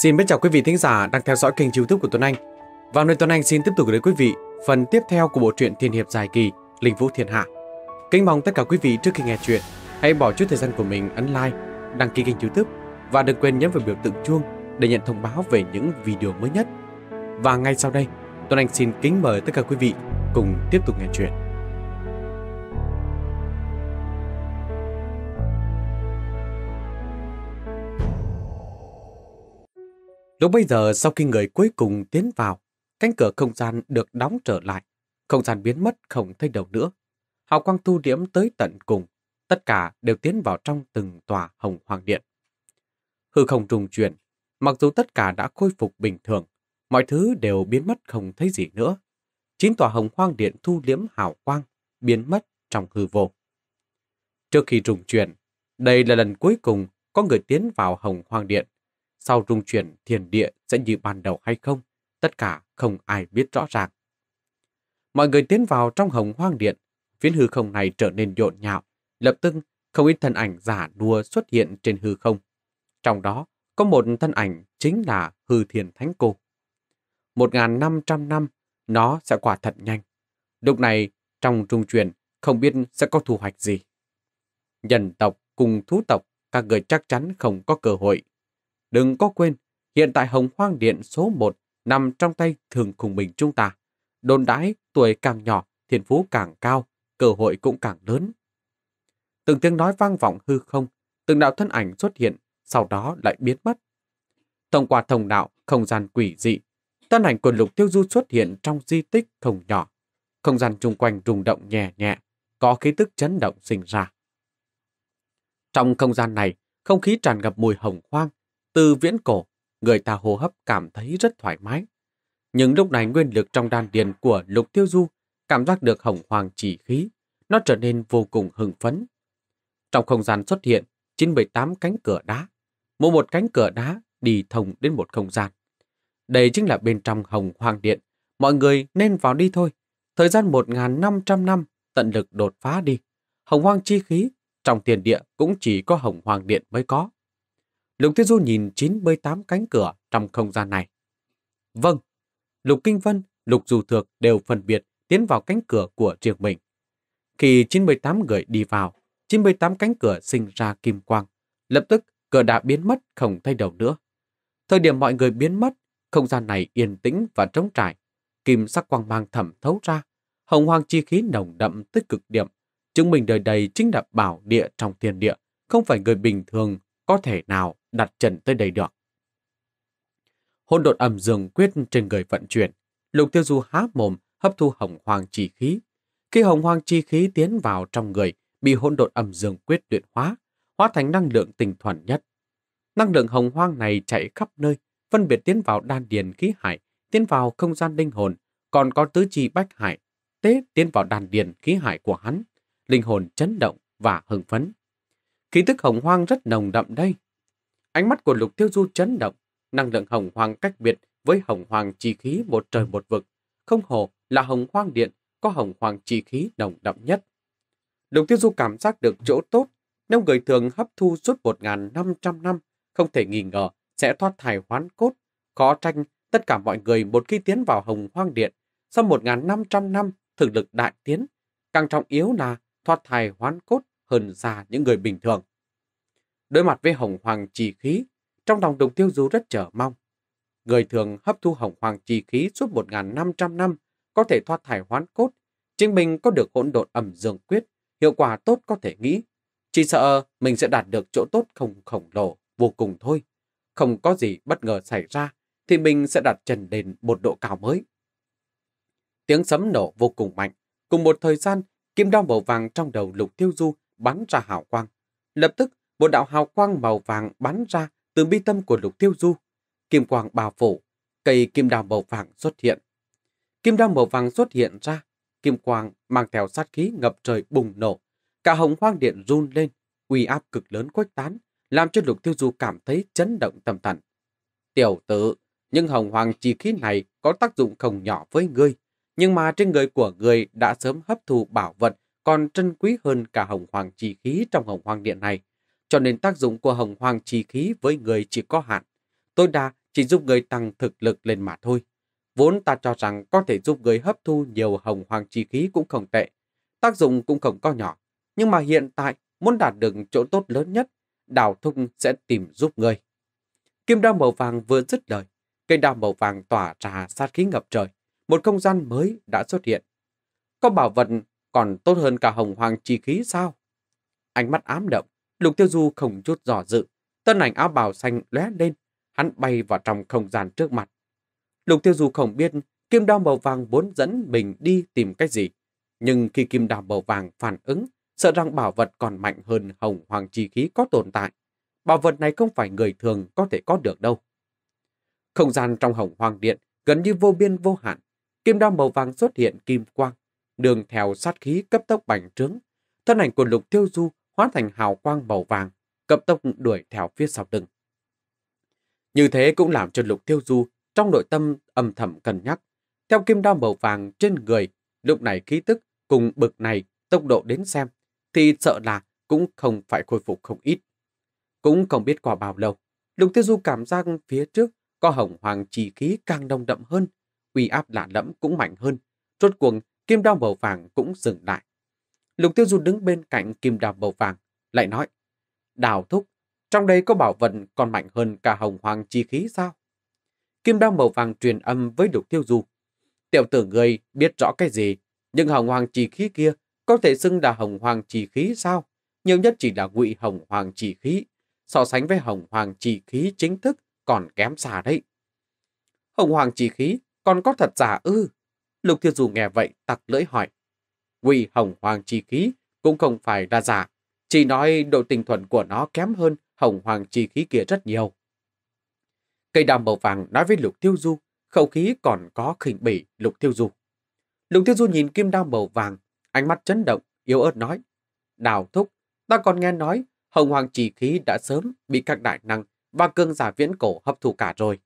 Xin biết chào quý vị thính giả đang theo dõi kênh youtube của Tuấn Anh. Và nơi Tuấn Anh xin tiếp tục đến quý vị phần tiếp theo của bộ truyện Thiên Hiệp Dài Kỳ Linh Vũ Thiên Hạ. Kính mong tất cả quý vị trước khi nghe chuyện, hãy bỏ chút thời gian của mình ấn like, đăng ký kênh youtube và đừng quên nhấn vào biểu tượng chuông để nhận thông báo về những video mới nhất. Và ngay sau đây, Tuấn Anh xin kính mời tất cả quý vị cùng tiếp tục nghe chuyện. Lúc bây giờ sau khi người cuối cùng tiến vào, cánh cửa không gian được đóng trở lại, không gian biến mất không thấy đâu nữa. Hào quang thu điểm tới tận cùng, tất cả đều tiến vào trong từng tòa hồng hoàng điện. Hư không trùng chuyển, mặc dù tất cả đã khôi phục bình thường, mọi thứ đều biến mất không thấy gì nữa. Chín tòa hồng hoang điện thu liếm hào quang, biến mất trong hư vô. Trước khi trùng chuyển, đây là lần cuối cùng có người tiến vào hồng hoang điện sau rung chuyển thiền địa sẽ như ban đầu hay không, tất cả không ai biết rõ ràng. Mọi người tiến vào trong hồng hoang điện, phiến hư không này trở nên nhộn nhạo, lập tức không ít thân ảnh giả đua xuất hiện trên hư không. Trong đó có một thân ảnh chính là hư thiền thánh cô. 1.500 năm, nó sẽ quả thật nhanh. Lúc này, trong trung truyền, không biết sẽ có thu hoạch gì. Nhân tộc cùng thú tộc, các người chắc chắn không có cơ hội Đừng có quên, hiện tại Hồng Hoang Điện số 1 nằm trong tay thường cùng mình chúng ta. Đồn đãi tuổi càng nhỏ, thiên phú càng cao, cơ hội cũng càng lớn. Từng tiếng nói vang vọng hư không, từng đạo thân ảnh xuất hiện, sau đó lại biến mất. Thông qua thông đạo, không gian quỷ dị, thân ảnh quần lục tiêu du xuất hiện trong di tích không nhỏ. Không gian chung quanh rung động nhẹ nhẹ, có khí tức chấn động sinh ra. Trong không gian này, không khí tràn ngập mùi hồng hoang, từ viễn cổ, người ta hô hấp cảm thấy rất thoải mái. Nhưng lúc này nguyên lực trong đan điền của Lục Tiêu Du cảm giác được hồng hoàng chỉ khí, nó trở nên vô cùng hưng phấn. Trong không gian xuất hiện 98 cánh cửa đá, mỗi một cánh cửa đá đi thông đến một không gian. Đây chính là bên trong hồng hoàng điện, mọi người nên vào đi thôi. Thời gian 1.500 năm tận lực đột phá đi. Hồng hoàng chi khí, trong tiền địa cũng chỉ có hồng hoàng điện mới có. Lục Thiên Du nhìn 98 cánh cửa trong không gian này. Vâng, Lục Kinh Vân, Lục Dù Thược đều phân biệt tiến vào cánh cửa của riêng mình. Khi 98 người đi vào, 98 cánh cửa sinh ra kim quang. Lập tức, cửa đã biến mất không thay đầu nữa. Thời điểm mọi người biến mất, không gian này yên tĩnh và trống trải. Kim sắc quang mang thẩm thấu ra, hồng hoang chi khí nồng đậm tới cực điểm, chứng minh đời đầy chính là bảo địa trong thiên địa, không phải người bình thường có thể nào đặt chân tới đây được. Hôn đột ẩm dường quyết trên người vận chuyển, lục tiêu du há mồm hấp thu hồng hoàng chi khí. Khi hồng hoàng chi khí tiến vào trong người, bị hôn đột ẩm dường quyết luyện hóa, hóa thành năng lượng tinh thuần nhất. Năng lượng hồng hoang này chạy khắp nơi, phân biệt tiến vào đan điền khí hải, tiến vào không gian linh hồn, còn có tứ chi bách hải, tế tiến vào đan điền khí hải của hắn. Linh hồn chấn động và hưng phấn khí tức hồng hoang rất nồng đậm đây. Ánh mắt của Lục Tiêu Du chấn động, năng lượng hồng hoang cách biệt với hồng hoàng chi khí một trời một vực. Không hồ là hồng hoang điện có hồng hoàng chi khí nồng đậm nhất. Lục Tiêu Du cảm giác được chỗ tốt, nếu người thường hấp thu suốt 1.500 năm, không thể nghi ngờ sẽ thoát thải hoán cốt. Khó tranh tất cả mọi người một khi tiến vào hồng hoang điện, sau 1.500 năm thực lực đại tiến. Càng trọng yếu là thoát thải hoán cốt hơn xa những người bình thường. Đối mặt với hồng hoàng trì khí, trong lòng Độc Tiêu Du rất chờ mong. Người thường hấp thu hồng hoàng trì khí suốt 1.500 năm, có thể thoát thải hoán cốt, chính mình có được hỗn độn ẩm dương quyết, hiệu quả tốt có thể nghĩ. Chỉ sợ mình sẽ đạt được chỗ tốt không khổng lồ, vô cùng thôi. Không có gì bất ngờ xảy ra, thì mình sẽ đặt trần đền một độ cao mới. Tiếng sấm nổ vô cùng mạnh. Cùng một thời gian, kim đao màu vàng trong đầu lục tiêu du bắn ra hào quang. Lập tức, một đạo hào quang màu vàng bắn ra từ bi tâm của lục tiêu du. Kim quang bao phủ, cây kim đao màu vàng xuất hiện. Kim đao màu vàng xuất hiện ra, kim quang mang theo sát khí ngập trời bùng nổ. Cả hồng hoang điện run lên, uy áp cực lớn khuếch tán, làm cho lục tiêu du cảm thấy chấn động tâm thần. Tiểu tử, nhưng hồng hoàng chi khí này có tác dụng không nhỏ với ngươi, nhưng mà trên người của ngươi đã sớm hấp thụ bảo vật còn trân quý hơn cả hồng hoàng trì khí trong hồng hoàng điện này. Cho nên tác dụng của hồng hoàng trì khí với người chỉ có hạn. tôi đa chỉ giúp người tăng thực lực lên mà thôi. Vốn ta cho rằng có thể giúp người hấp thu nhiều hồng hoàng trì khí cũng không tệ. Tác dụng cũng không có nhỏ. Nhưng mà hiện tại muốn đạt được chỗ tốt lớn nhất, đào thung sẽ tìm giúp người. Kim đao màu vàng vừa dứt lời, cây đao màu vàng tỏa ra sát khí ngập trời. Một không gian mới đã xuất hiện. Có bảo vật còn tốt hơn cả hồng hoàng chi khí sao? Ánh mắt ám động, lục tiêu du không chút dò dự. Tân ảnh áo bào xanh lóe lên, hắn bay vào trong không gian trước mặt. Lục tiêu du không biết kim đao màu vàng muốn dẫn mình đi tìm cái gì. Nhưng khi kim đao màu vàng phản ứng, sợ rằng bảo vật còn mạnh hơn hồng hoàng chi khí có tồn tại. Bảo vật này không phải người thường có thể có được đâu. Không gian trong hồng hoàng điện gần như vô biên vô hạn. Kim đao màu vàng xuất hiện kim quang, đường theo sát khí cấp tốc bành trướng. Thân ảnh của lục tiêu du hóa thành hào quang màu vàng, cấp tốc đuổi theo phía sau lưng. Như thế cũng làm cho lục tiêu du trong nội tâm âm thầm cân nhắc. Theo kim đao màu vàng trên người, lúc này khí tức cùng bực này tốc độ đến xem, thì sợ là cũng không phải khôi phục không ít. Cũng không biết qua bao lâu, lục tiêu du cảm giác phía trước có hồng hoàng trì khí càng đông đậm hơn, uy áp lạ lẫm cũng mạnh hơn. Rốt cuồng kim đao màu vàng cũng dừng lại. Lục Tiêu Du đứng bên cạnh kim đao màu vàng, lại nói, Đào thúc, trong đây có bảo vật còn mạnh hơn cả hồng hoàng chi khí sao? Kim đao màu vàng truyền âm với Lục Tiêu Du. Tiểu tử người biết rõ cái gì, nhưng hồng hoàng chi khí kia có thể xưng là hồng hoàng chi khí sao? Nhiều nhất chỉ là ngụy hồng hoàng chi khí, so sánh với hồng hoàng chi khí chính thức còn kém xa đấy. Hồng hoàng chi khí còn có thật giả ư? Lục Thiên Du nghe vậy tặc lưỡi hỏi. Quỷ hồng hoàng chi khí cũng không phải ra giả. Chỉ nói độ tinh thuần của nó kém hơn hồng hoàng chi khí kia rất nhiều. Cây đàm màu vàng nói với Lục Tiêu Du, khẩu khí còn có khinh bỉ Lục Tiêu Du. Lục Tiêu Du nhìn kim đao màu vàng, ánh mắt chấn động, yếu ớt nói. Đào thúc, ta còn nghe nói hồng hoàng chỉ khí đã sớm bị các đại năng và cương giả viễn cổ hấp thụ cả rồi.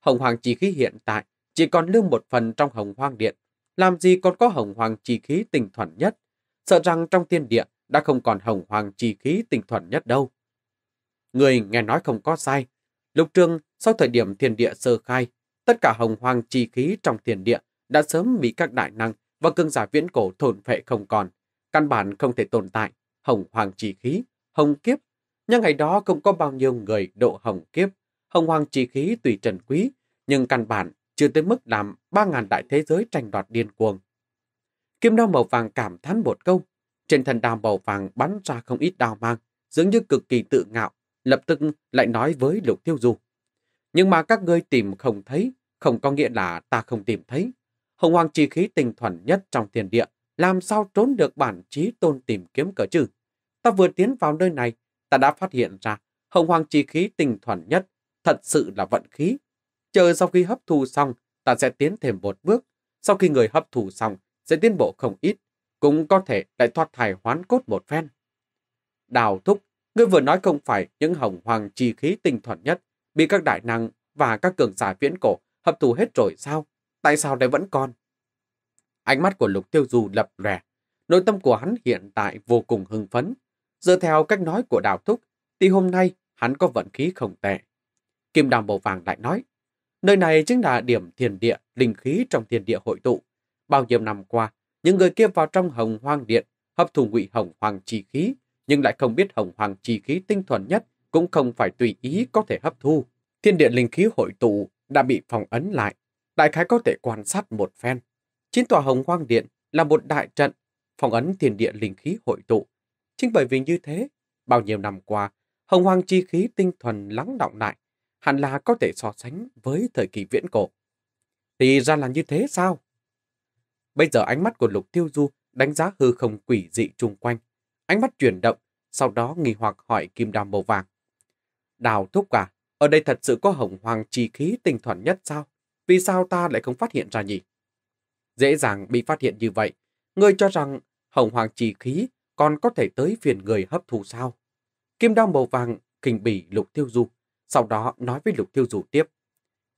Hồng hoàng chỉ khí hiện tại chỉ còn lưu một phần trong hồng hoang điện làm gì còn có hồng hoàng chi khí tinh thuần nhất. Sợ rằng trong thiên địa đã không còn hồng hoàng chi khí tinh thuần nhất đâu. Người nghe nói không có sai. Lục Trương sau thời điểm thiên địa sơ khai, tất cả hồng hoàng chi khí trong thiên địa đã sớm bị các đại năng và cương giả viễn cổ thôn phệ không còn. Căn bản không thể tồn tại, hồng hoàng chi khí, hồng kiếp. Nhưng ngày đó không có bao nhiêu người độ hồng kiếp. Hồng hoàng chi khí tùy trần quý, nhưng căn bản chưa tới mức làm ba ngàn đại thế giới tranh đoạt điên cuồng. Kim đao màu vàng cảm thán một câu, trên thân đao màu vàng bắn ra không ít đao mang, dường như cực kỳ tự ngạo, lập tức lại nói với Lục Tiêu Du. Nhưng mà các ngươi tìm không thấy, không có nghĩa là ta không tìm thấy. Hồng hoàng chi khí tinh thuần nhất trong thiên địa, làm sao trốn được bản trí tôn tìm kiếm cỡ chứ? Ta vừa tiến vào nơi này, ta đã phát hiện ra hồng hoàng chi khí tinh thuần nhất thật sự là vận khí, Chờ sau khi hấp thu xong, ta sẽ tiến thêm một bước. Sau khi người hấp thu xong, sẽ tiến bộ không ít, cũng có thể lại thoát thải hoán cốt một phen. Đào thúc, ngươi vừa nói không phải những hồng hoàng chi khí tinh thuần nhất, bị các đại năng và các cường giả viễn cổ hấp thu hết rồi sao? Tại sao lại vẫn còn? Ánh mắt của lục tiêu du lập rè. Nội tâm của hắn hiện tại vô cùng hưng phấn. Dựa theo cách nói của đào thúc, thì hôm nay hắn có vận khí không tệ. Kim đàm bộ vàng lại nói, Nơi này chính là điểm thiền địa, linh khí trong thiền địa hội tụ. Bao nhiêu năm qua, những người kia vào trong hồng hoang điện, hấp thụ ngụy hồng hoàng chi khí, nhưng lại không biết hồng hoàng chi khí tinh thuần nhất cũng không phải tùy ý có thể hấp thu. Thiên địa linh khí hội tụ đã bị phòng ấn lại. Đại khái có thể quan sát một phen. Chín tòa hồng hoang điện là một đại trận phòng ấn thiên địa linh khí hội tụ. Chính bởi vì như thế, bao nhiêu năm qua, hồng hoang chi khí tinh thuần lắng động lại, hẳn là có thể so sánh với thời kỳ viễn cổ. Thì ra là như thế sao? Bây giờ ánh mắt của Lục Tiêu Du đánh giá hư không quỷ dị chung quanh. Ánh mắt chuyển động, sau đó nghi hoặc hỏi kim đàm màu vàng. Đào thúc à? ở đây thật sự có hồng hoàng trì khí tinh thuần nhất sao? Vì sao ta lại không phát hiện ra nhỉ? Dễ dàng bị phát hiện như vậy, ngươi cho rằng hồng hoàng trì khí còn có thể tới phiền người hấp thụ sao? Kim đao màu vàng kinh bỉ lục tiêu du sau đó nói với Lục Thiêu Dù tiếp.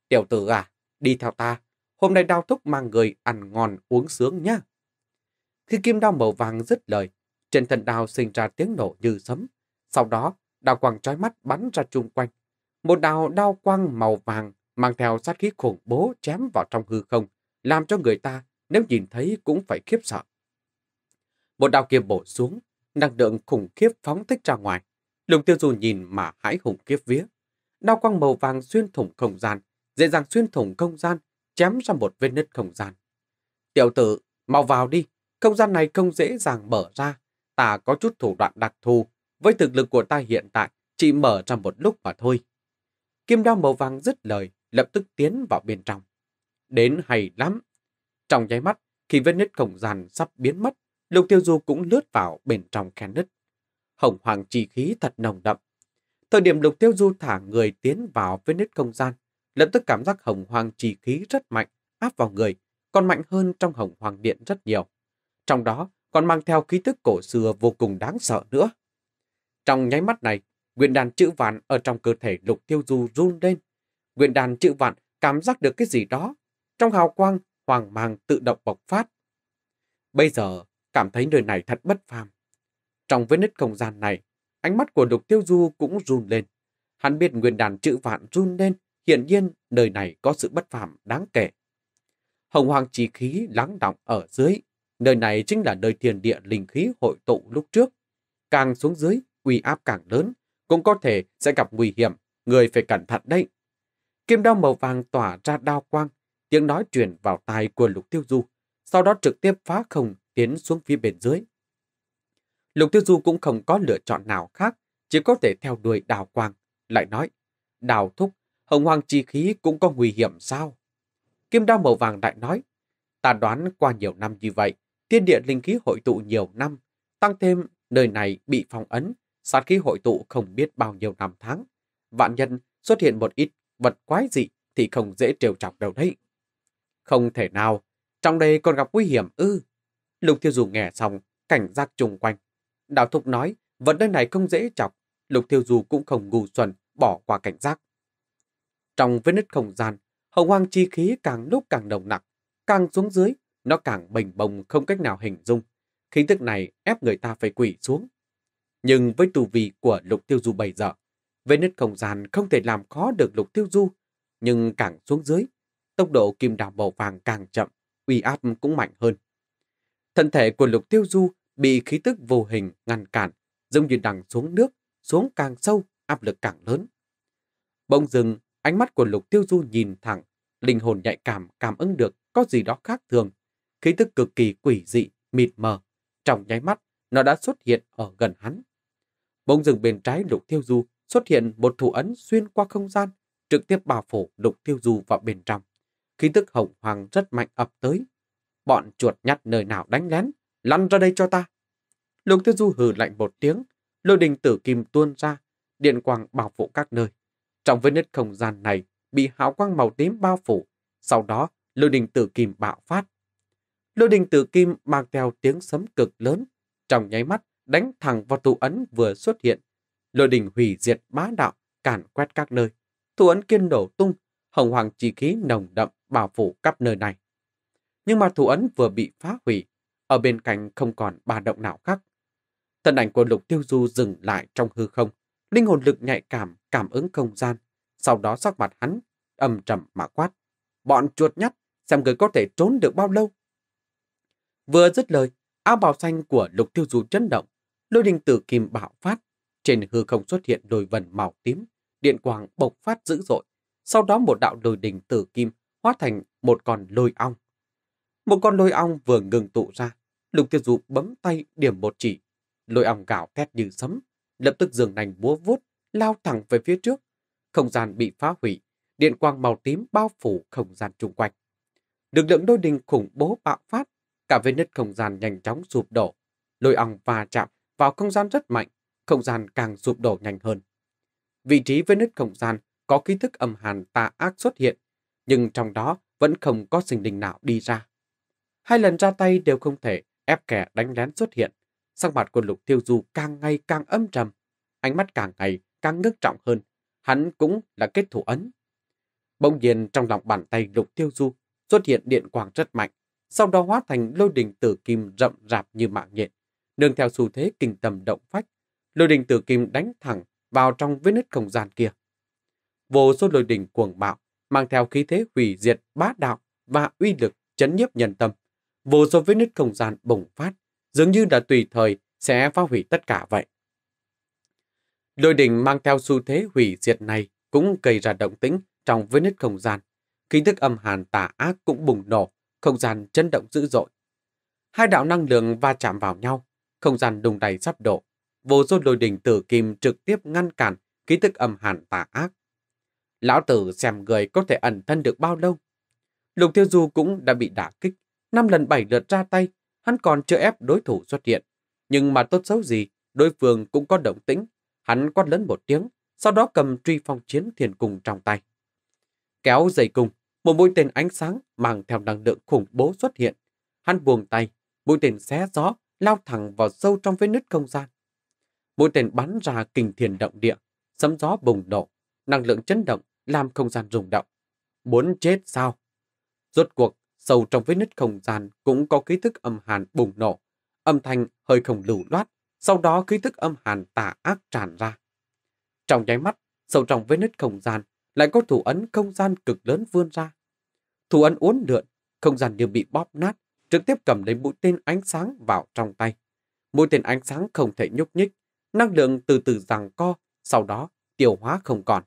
Tiểu tử à, đi theo ta, hôm nay đao thúc mang người ăn ngon uống sướng nhá. Khi kim đao màu vàng dứt lời, trên thân đao sinh ra tiếng nổ như sấm. Sau đó, đao quang trói mắt bắn ra chung quanh. Một đao đao quang màu vàng mang theo sát khí khủng bố chém vào trong hư không, làm cho người ta nếu nhìn thấy cũng phải khiếp sợ. Một đao kia bổ xuống, năng lượng khủng khiếp phóng thích ra ngoài. Lục tiêu dù nhìn mà hãi hùng kiếp vía đao quang màu vàng xuyên thủng không gian, dễ dàng xuyên thủng không gian, chém ra một vết nứt không gian. Tiểu tử, mau vào đi, không gian này không dễ dàng mở ra, ta có chút thủ đoạn đặc thù, với thực lực của ta hiện tại chỉ mở ra một lúc mà thôi. Kim đao màu vàng dứt lời, lập tức tiến vào bên trong. Đến hay lắm. Trong nháy mắt, khi vết nứt không gian sắp biến mất, Lục Tiêu Du cũng lướt vào bên trong khe nứt. Hồng hoàng chi khí thật nồng đậm, Thời điểm lục tiêu du thả người tiến vào với nứt không gian, lập tức cảm giác hồng hoàng trì khí rất mạnh, áp vào người, còn mạnh hơn trong hồng hoàng điện rất nhiều. Trong đó còn mang theo khí tức cổ xưa vô cùng đáng sợ nữa. Trong nháy mắt này, nguyên đàn chữ vạn ở trong cơ thể lục tiêu du run lên. Nguyên đàn chữ vạn cảm giác được cái gì đó. Trong hào quang, hoàng mang tự động bộc phát. Bây giờ, cảm thấy nơi này thật bất phàm. Trong vết nứt không gian này, Ánh mắt của Lục Tiêu Du cũng run lên. Hắn biết nguyên đàn chữ vạn run lên, hiển nhiên nơi này có sự bất phàm đáng kể. Hồng hoàng chỉ khí lắng đọng ở dưới, nơi này chính là nơi thiền địa linh khí hội tụ lúc trước. Càng xuống dưới, uy áp càng lớn, cũng có thể sẽ gặp nguy hiểm, người phải cẩn thận đấy. Kim đao màu vàng tỏa ra đao quang, tiếng nói truyền vào tai của Lục Tiêu Du, sau đó trực tiếp phá không tiến xuống phía bên dưới. Lục Tiêu Du cũng không có lựa chọn nào khác, chỉ có thể theo đuổi đào quang. Lại nói, đào thúc, hồng hoàng chi khí cũng có nguy hiểm sao? Kim đao màu vàng lại nói, ta đoán qua nhiều năm như vậy, tiên địa linh khí hội tụ nhiều năm, tăng thêm nơi này bị phong ấn, sát khí hội tụ không biết bao nhiêu năm tháng. Vạn nhân xuất hiện một ít vật quái dị thì không dễ trêu chọc đâu đấy. Không thể nào, trong đây còn gặp nguy hiểm ư. Lục Tiêu Du nghe xong, cảnh giác chung quanh, Đào Thục nói, vấn đề này không dễ chọc, Lục Thiêu Du cũng không ngu xuẩn, bỏ qua cảnh giác. Trong vết nứt không gian, hồng hoang chi khí càng lúc càng nồng nặc, càng xuống dưới, nó càng bềnh bồng không cách nào hình dung. Khí tức này ép người ta phải quỷ xuống. Nhưng với tù vị của Lục Tiêu Du bây giờ, vết nứt không gian không thể làm khó được Lục Tiêu Du, nhưng càng xuống dưới, tốc độ kim đào màu vàng càng chậm, uy áp cũng mạnh hơn. Thân thể của Lục Tiêu Du bị khí tức vô hình ngăn cản, giống như đằng xuống nước, xuống càng sâu, áp lực càng lớn. Bỗng dừng, ánh mắt của Lục Tiêu Du nhìn thẳng, linh hồn nhạy cảm cảm ứng được có gì đó khác thường, khí tức cực kỳ quỷ dị, mịt mờ. Trong nháy mắt, nó đã xuất hiện ở gần hắn. Bỗng dừng bên trái Lục Tiêu Du xuất hiện một thủ ấn xuyên qua không gian, trực tiếp bao phủ Lục Tiêu Du vào bên trong. Khí tức hồng hoàng rất mạnh ập tới. Bọn chuột nhắt nơi nào đánh lén, lăn ra đây cho ta. Lục Tư Du hừ lạnh một tiếng, lôi đình tử kim tuôn ra, điện quang bảo phủ các nơi. Trong vết nứt không gian này bị hào quang màu tím bao phủ, sau đó lôi đình tử kim bạo phát. Lôi đình tử kim mang theo tiếng sấm cực lớn, trong nháy mắt đánh thẳng vào thủ ấn vừa xuất hiện. Lôi đình hủy diệt bá đạo, càn quét các nơi. Thủ ấn kiên nổ tung, hồng hoàng chi khí nồng đậm bao phủ khắp nơi này. Nhưng mà thủ ấn vừa bị phá hủy, ở bên cạnh không còn ba động nào khác. Thân ảnh của Lục Tiêu Du dừng lại trong hư không. Linh hồn lực nhạy cảm, cảm ứng không gian. Sau đó sắc mặt hắn, âm trầm mà quát. Bọn chuột nhắt, xem người có thể trốn được bao lâu. Vừa dứt lời, áo bào xanh của Lục Tiêu Du chấn động. Lôi đình tử kim bạo phát. Trên hư không xuất hiện đồi vần màu tím. Điện quang bộc phát dữ dội. Sau đó một đạo lôi đình tử kim hóa thành một con lôi ong một con lôi ong vừa ngừng tụ ra, Lục Tiêu Du bấm tay điểm một chỉ. Lôi ong gào thét như sấm, lập tức dường nành búa vuốt, lao thẳng về phía trước. Không gian bị phá hủy, điện quang màu tím bao phủ không gian chung quanh. Lực lượng đôi đình khủng bố bạo phát, cả vết nứt không gian nhanh chóng sụp đổ. Lôi ong va chạm vào không gian rất mạnh, không gian càng sụp đổ nhanh hơn. Vị trí vết nứt không gian có ký thức âm hàn tà ác xuất hiện, nhưng trong đó vẫn không có sinh linh nào đi ra. Hai lần ra tay đều không thể ép kẻ đánh lén xuất hiện. Sắc mặt của Lục Thiêu Du càng ngày càng âm trầm, ánh mắt càng ngày càng ngước trọng hơn. Hắn cũng là kết thủ ấn. Bỗng nhiên trong lòng bàn tay Lục Thiêu Du xuất hiện điện quang rất mạnh, sau đó hóa thành lôi đình tử kim rậm rạp như mạng nhện, nương theo xu thế kinh tầm động phách. Lôi đình tử kim đánh thẳng vào trong vết nứt không gian kia. Vô số lôi đình cuồng bạo, mang theo khí thế hủy diệt bá đạo và uy lực chấn nhiếp nhân tâm, vô số vết nứt không gian bùng phát, dường như đã tùy thời sẽ phá hủy tất cả vậy. Lôi đỉnh mang theo xu thế hủy diệt này cũng gây ra động tĩnh trong vết nứt không gian. Khí thức âm hàn tà ác cũng bùng nổ, không gian chấn động dữ dội. Hai đạo năng lượng va chạm vào nhau, không gian đùng đầy sắp đổ. Vô số lôi đỉnh tử kim trực tiếp ngăn cản ký thức âm hàn tà ác. Lão tử xem người có thể ẩn thân được bao lâu. Lục Tiêu Du cũng đã bị đả kích, năm lần bảy lượt ra tay, hắn còn chưa ép đối thủ xuất hiện. Nhưng mà tốt xấu gì, đối phương cũng có động tĩnh, hắn quát lớn một tiếng, sau đó cầm truy phong chiến thiền cùng trong tay. Kéo dây cùng, một mũi tên ánh sáng mang theo năng lượng khủng bố xuất hiện. Hắn buông tay, mũi tên xé gió, lao thẳng vào sâu trong vết nứt không gian. Mũi tên bắn ra kinh thiền động địa, sấm gió bùng nổ, năng lượng chấn động làm không gian rung động. Muốn chết sao? Rốt cuộc, sâu trong vết nứt không gian cũng có khí thức âm hàn bùng nổ, âm thanh hơi không lưu loát, sau đó khí thức âm hàn tà ác tràn ra. Trong nháy mắt, sâu trong vết nứt không gian lại có thủ ấn không gian cực lớn vươn ra. Thủ ấn uốn lượn, không gian như bị bóp nát, trực tiếp cầm lấy mũi tên ánh sáng vào trong tay. Mũi tên ánh sáng không thể nhúc nhích, năng lượng từ từ giằng co, sau đó tiêu hóa không còn.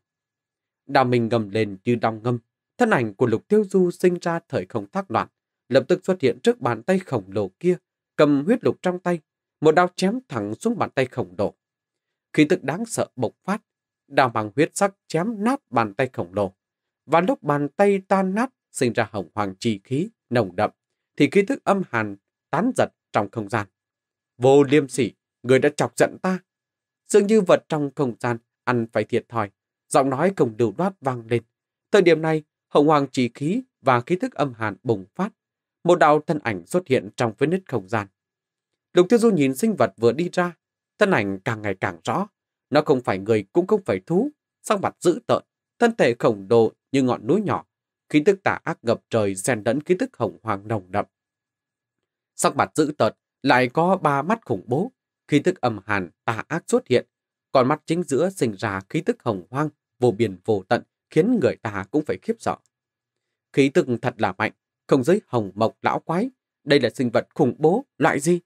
Đào mình ngầm lên như đong ngâm, Thân ảnh của Lục Tiêu Du sinh ra thời không thác loạn, lập tức xuất hiện trước bàn tay khổng lồ kia, cầm huyết lục trong tay, một đao chém thẳng xuống bàn tay khổng lồ. khí tức đáng sợ bộc phát, đao bằng huyết sắc chém nát bàn tay khổng lồ. Và lúc bàn tay tan nát sinh ra hồng hoàng trì khí nồng đậm, thì khí tức âm hàn tán giật trong không gian. Vô liêm sỉ, người đã chọc giận ta. Dường như vật trong không gian ăn phải thiệt thòi, giọng nói cùng đều đoát vang lên. Thời điểm này, hồng hoàng trì khí và khí thức âm hàn bùng phát. Một đạo thân ảnh xuất hiện trong vết nứt không gian. Lục Tiêu Du nhìn sinh vật vừa đi ra, thân ảnh càng ngày càng rõ. Nó không phải người cũng không phải thú, sắc mặt dữ tợn, thân thể khổng độ như ngọn núi nhỏ, khí tức tà ác ngập trời xen lẫn khí tức hồng hoàng nồng đậm. Sắc mặt dữ tợn, lại có ba mắt khủng bố, khí tức âm hàn tà ác xuất hiện, còn mắt chính giữa sinh ra khí tức hồng hoang vô biên vô tận, khiến người ta cũng phải khiếp sợ. Khí tức thật là mạnh, không giới hồng mộc lão quái, đây là sinh vật khủng bố, loại gì?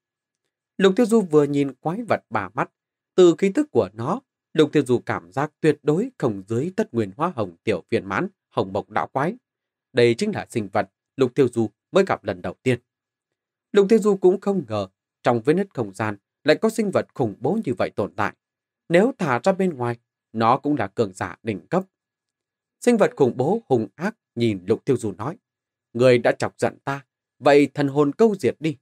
Lục Tiêu Du vừa nhìn quái vật bà mắt, từ khí tức của nó, Lục Tiêu Du cảm giác tuyệt đối không dưới tất nguyên hoa hồng tiểu viên mãn, hồng mộc lão quái. Đây chính là sinh vật Lục Tiêu Du mới gặp lần đầu tiên. Lục Tiêu Du cũng không ngờ, trong vết nứt không gian lại có sinh vật khủng bố như vậy tồn tại. Nếu thả ra bên ngoài, nó cũng là cường giả đỉnh cấp Sinh vật khủng bố hùng ác nhìn Lục Tiêu Du nói. Người đã chọc giận ta, vậy thần hồn câu diệt đi.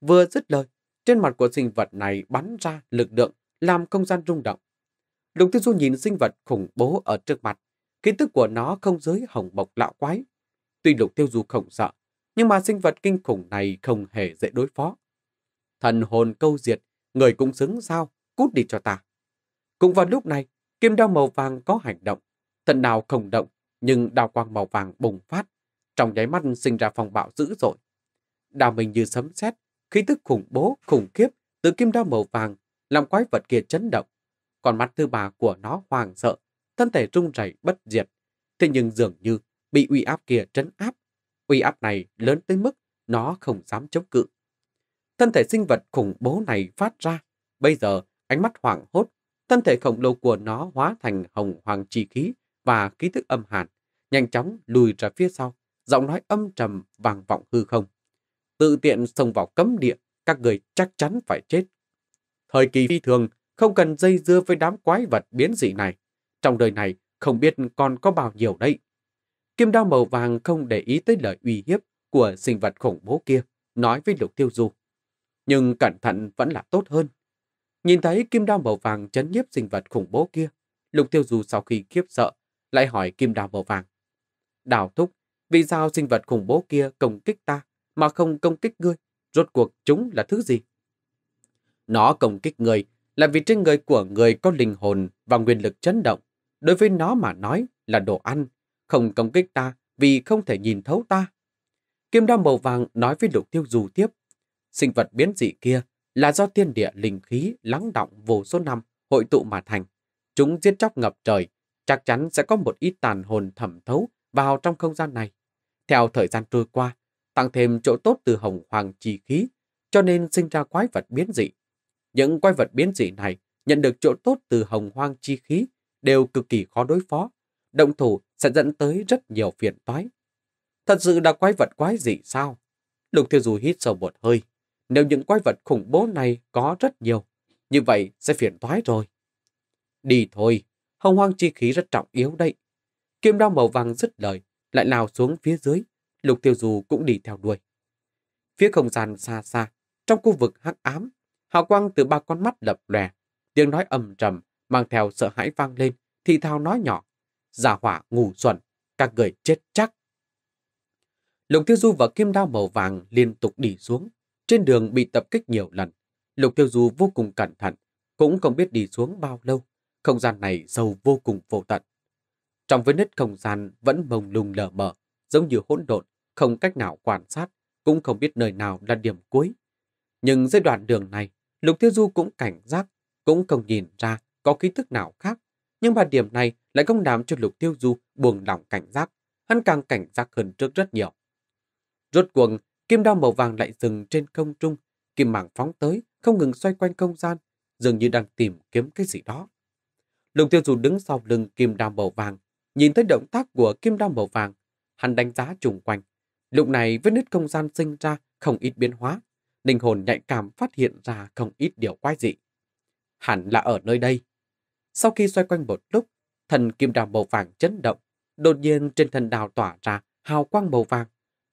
Vừa dứt lời, trên mặt của sinh vật này bắn ra lực lượng làm không gian rung động. Lục Tiêu Du nhìn sinh vật khủng bố ở trước mặt, khí tức của nó không dưới hồng bộc lão quái. Tuy Lục Tiêu Du không sợ, nhưng mà sinh vật kinh khủng này không hề dễ đối phó. Thần hồn câu diệt, người cũng xứng sao, cút đi cho ta. Cũng vào lúc này, kim đao màu vàng có hành động, Thần đào không động, nhưng đào quang màu vàng bùng phát, trong nháy mắt sinh ra phong bạo dữ dội. Đào mình như sấm sét, khí tức khủng bố, khủng khiếp từ kim đao màu vàng làm quái vật kia chấn động. Còn mắt thứ ba của nó hoàng sợ, thân thể rung rẩy bất diệt. Thế nhưng dường như bị uy áp kia trấn áp. Uy áp này lớn tới mức nó không dám chống cự. Thân thể sinh vật khủng bố này phát ra. Bây giờ, ánh mắt hoảng hốt, thân thể khổng lồ của nó hóa thành hồng hoàng chi khí, và ký thức âm hàn, nhanh chóng lùi ra phía sau, giọng nói âm trầm vang vọng hư không. Tự tiện xông vào cấm địa, các người chắc chắn phải chết. Thời kỳ phi thường, không cần dây dưa với đám quái vật biến dị này. Trong đời này, không biết còn có bao nhiêu đây Kim đao màu vàng không để ý tới lời uy hiếp của sinh vật khủng bố kia, nói với lục tiêu du. Nhưng cẩn thận vẫn là tốt hơn. Nhìn thấy kim đao màu vàng chấn nhiếp sinh vật khủng bố kia, lục tiêu du sau khi khiếp sợ, lại hỏi kim đào màu vàng. Đào thúc, vì sao sinh vật khủng bố kia công kích ta mà không công kích ngươi? Rốt cuộc chúng là thứ gì? Nó công kích người là vì trên người của người có linh hồn và nguyên lực chấn động. Đối với nó mà nói là đồ ăn, không công kích ta vì không thể nhìn thấu ta. Kim đao màu vàng nói với lục tiêu dù tiếp. Sinh vật biến dị kia là do thiên địa linh khí lắng động vô số năm hội tụ mà thành. Chúng giết chóc ngập trời, chắc chắn sẽ có một ít tàn hồn thẩm thấu vào trong không gian này. Theo thời gian trôi qua, tăng thêm chỗ tốt từ hồng hoàng chi khí, cho nên sinh ra quái vật biến dị. Những quái vật biến dị này nhận được chỗ tốt từ hồng hoang chi khí đều cực kỳ khó đối phó, động thủ sẽ dẫn tới rất nhiều phiền toái. Thật sự là quái vật quái dị sao? Lục Thiên Du hít sâu một hơi. Nếu những quái vật khủng bố này có rất nhiều, như vậy sẽ phiền toái rồi. Đi thôi, hồng hoang chi khí rất trọng yếu đây. Kim đao màu vàng dứt lời, lại lao xuống phía dưới, lục tiêu dù cũng đi theo đuôi. Phía không gian xa xa, trong khu vực hắc ám, hào quang từ ba con mắt lập lòe, tiếng nói ầm trầm, mang theo sợ hãi vang lên, thì thao nói nhỏ, giả hỏa ngủ xuẩn, các người chết chắc. Lục Tiêu Du và kim đao màu vàng liên tục đi xuống. Trên đường bị tập kích nhiều lần. Lục Tiêu Du vô cùng cẩn thận, cũng không biết đi xuống bao lâu. Không gian này giàu vô cùng vô tận. Trong với nứt không gian vẫn mông lung lờ mờ, giống như hỗn độn, không cách nào quan sát, cũng không biết nơi nào là điểm cuối. Nhưng dưới đoạn đường này, Lục Tiêu Du cũng cảnh giác, cũng không nhìn ra có ký thức nào khác. Nhưng mà điểm này lại không làm cho Lục Tiêu Du buồn lòng cảnh giác. Hắn càng cảnh giác hơn trước rất nhiều. Rốt cuộc, kim đao màu vàng lại dừng trên không trung. Kim mảng phóng tới, không ngừng xoay quanh không gian, dường như đang tìm kiếm cái gì đó. Lục tiêu dù đứng sau lưng kim đao màu vàng, nhìn thấy động tác của kim đao màu vàng, hắn đánh giá chung quanh. Lúc này vết nứt không gian sinh ra không ít biến hóa, linh hồn nhạy cảm phát hiện ra không ít điều quái dị. Hẳn là ở nơi đây. Sau khi xoay quanh một lúc, thần kim đao màu vàng chấn động, đột nhiên trên thần đào tỏa ra hào quang màu vàng.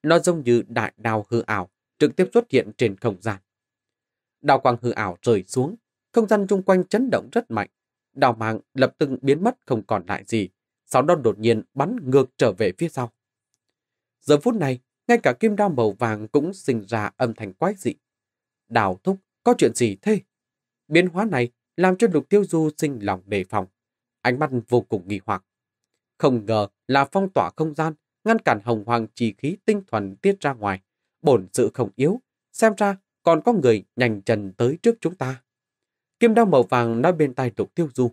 Nó giống như đại đào hư ảo, trực tiếp xuất hiện trên không gian. Đào quang hư ảo rơi xuống, không gian chung quanh chấn động rất mạnh, đào mạng lập tức biến mất không còn lại gì, sau đó đột nhiên bắn ngược trở về phía sau. Giờ phút này, ngay cả kim đao màu vàng cũng sinh ra âm thanh quái dị. Đào thúc, có chuyện gì thế? Biến hóa này làm cho lục tiêu du sinh lòng đề phòng. Ánh mắt vô cùng nghi hoặc. Không ngờ là phong tỏa không gian, ngăn cản hồng hoàng trì khí tinh thuần tiết ra ngoài. Bổn sự không yếu, xem ra còn có người nhanh chân tới trước chúng ta. Kim đao màu vàng nói bên tai Lục Thiêu Du.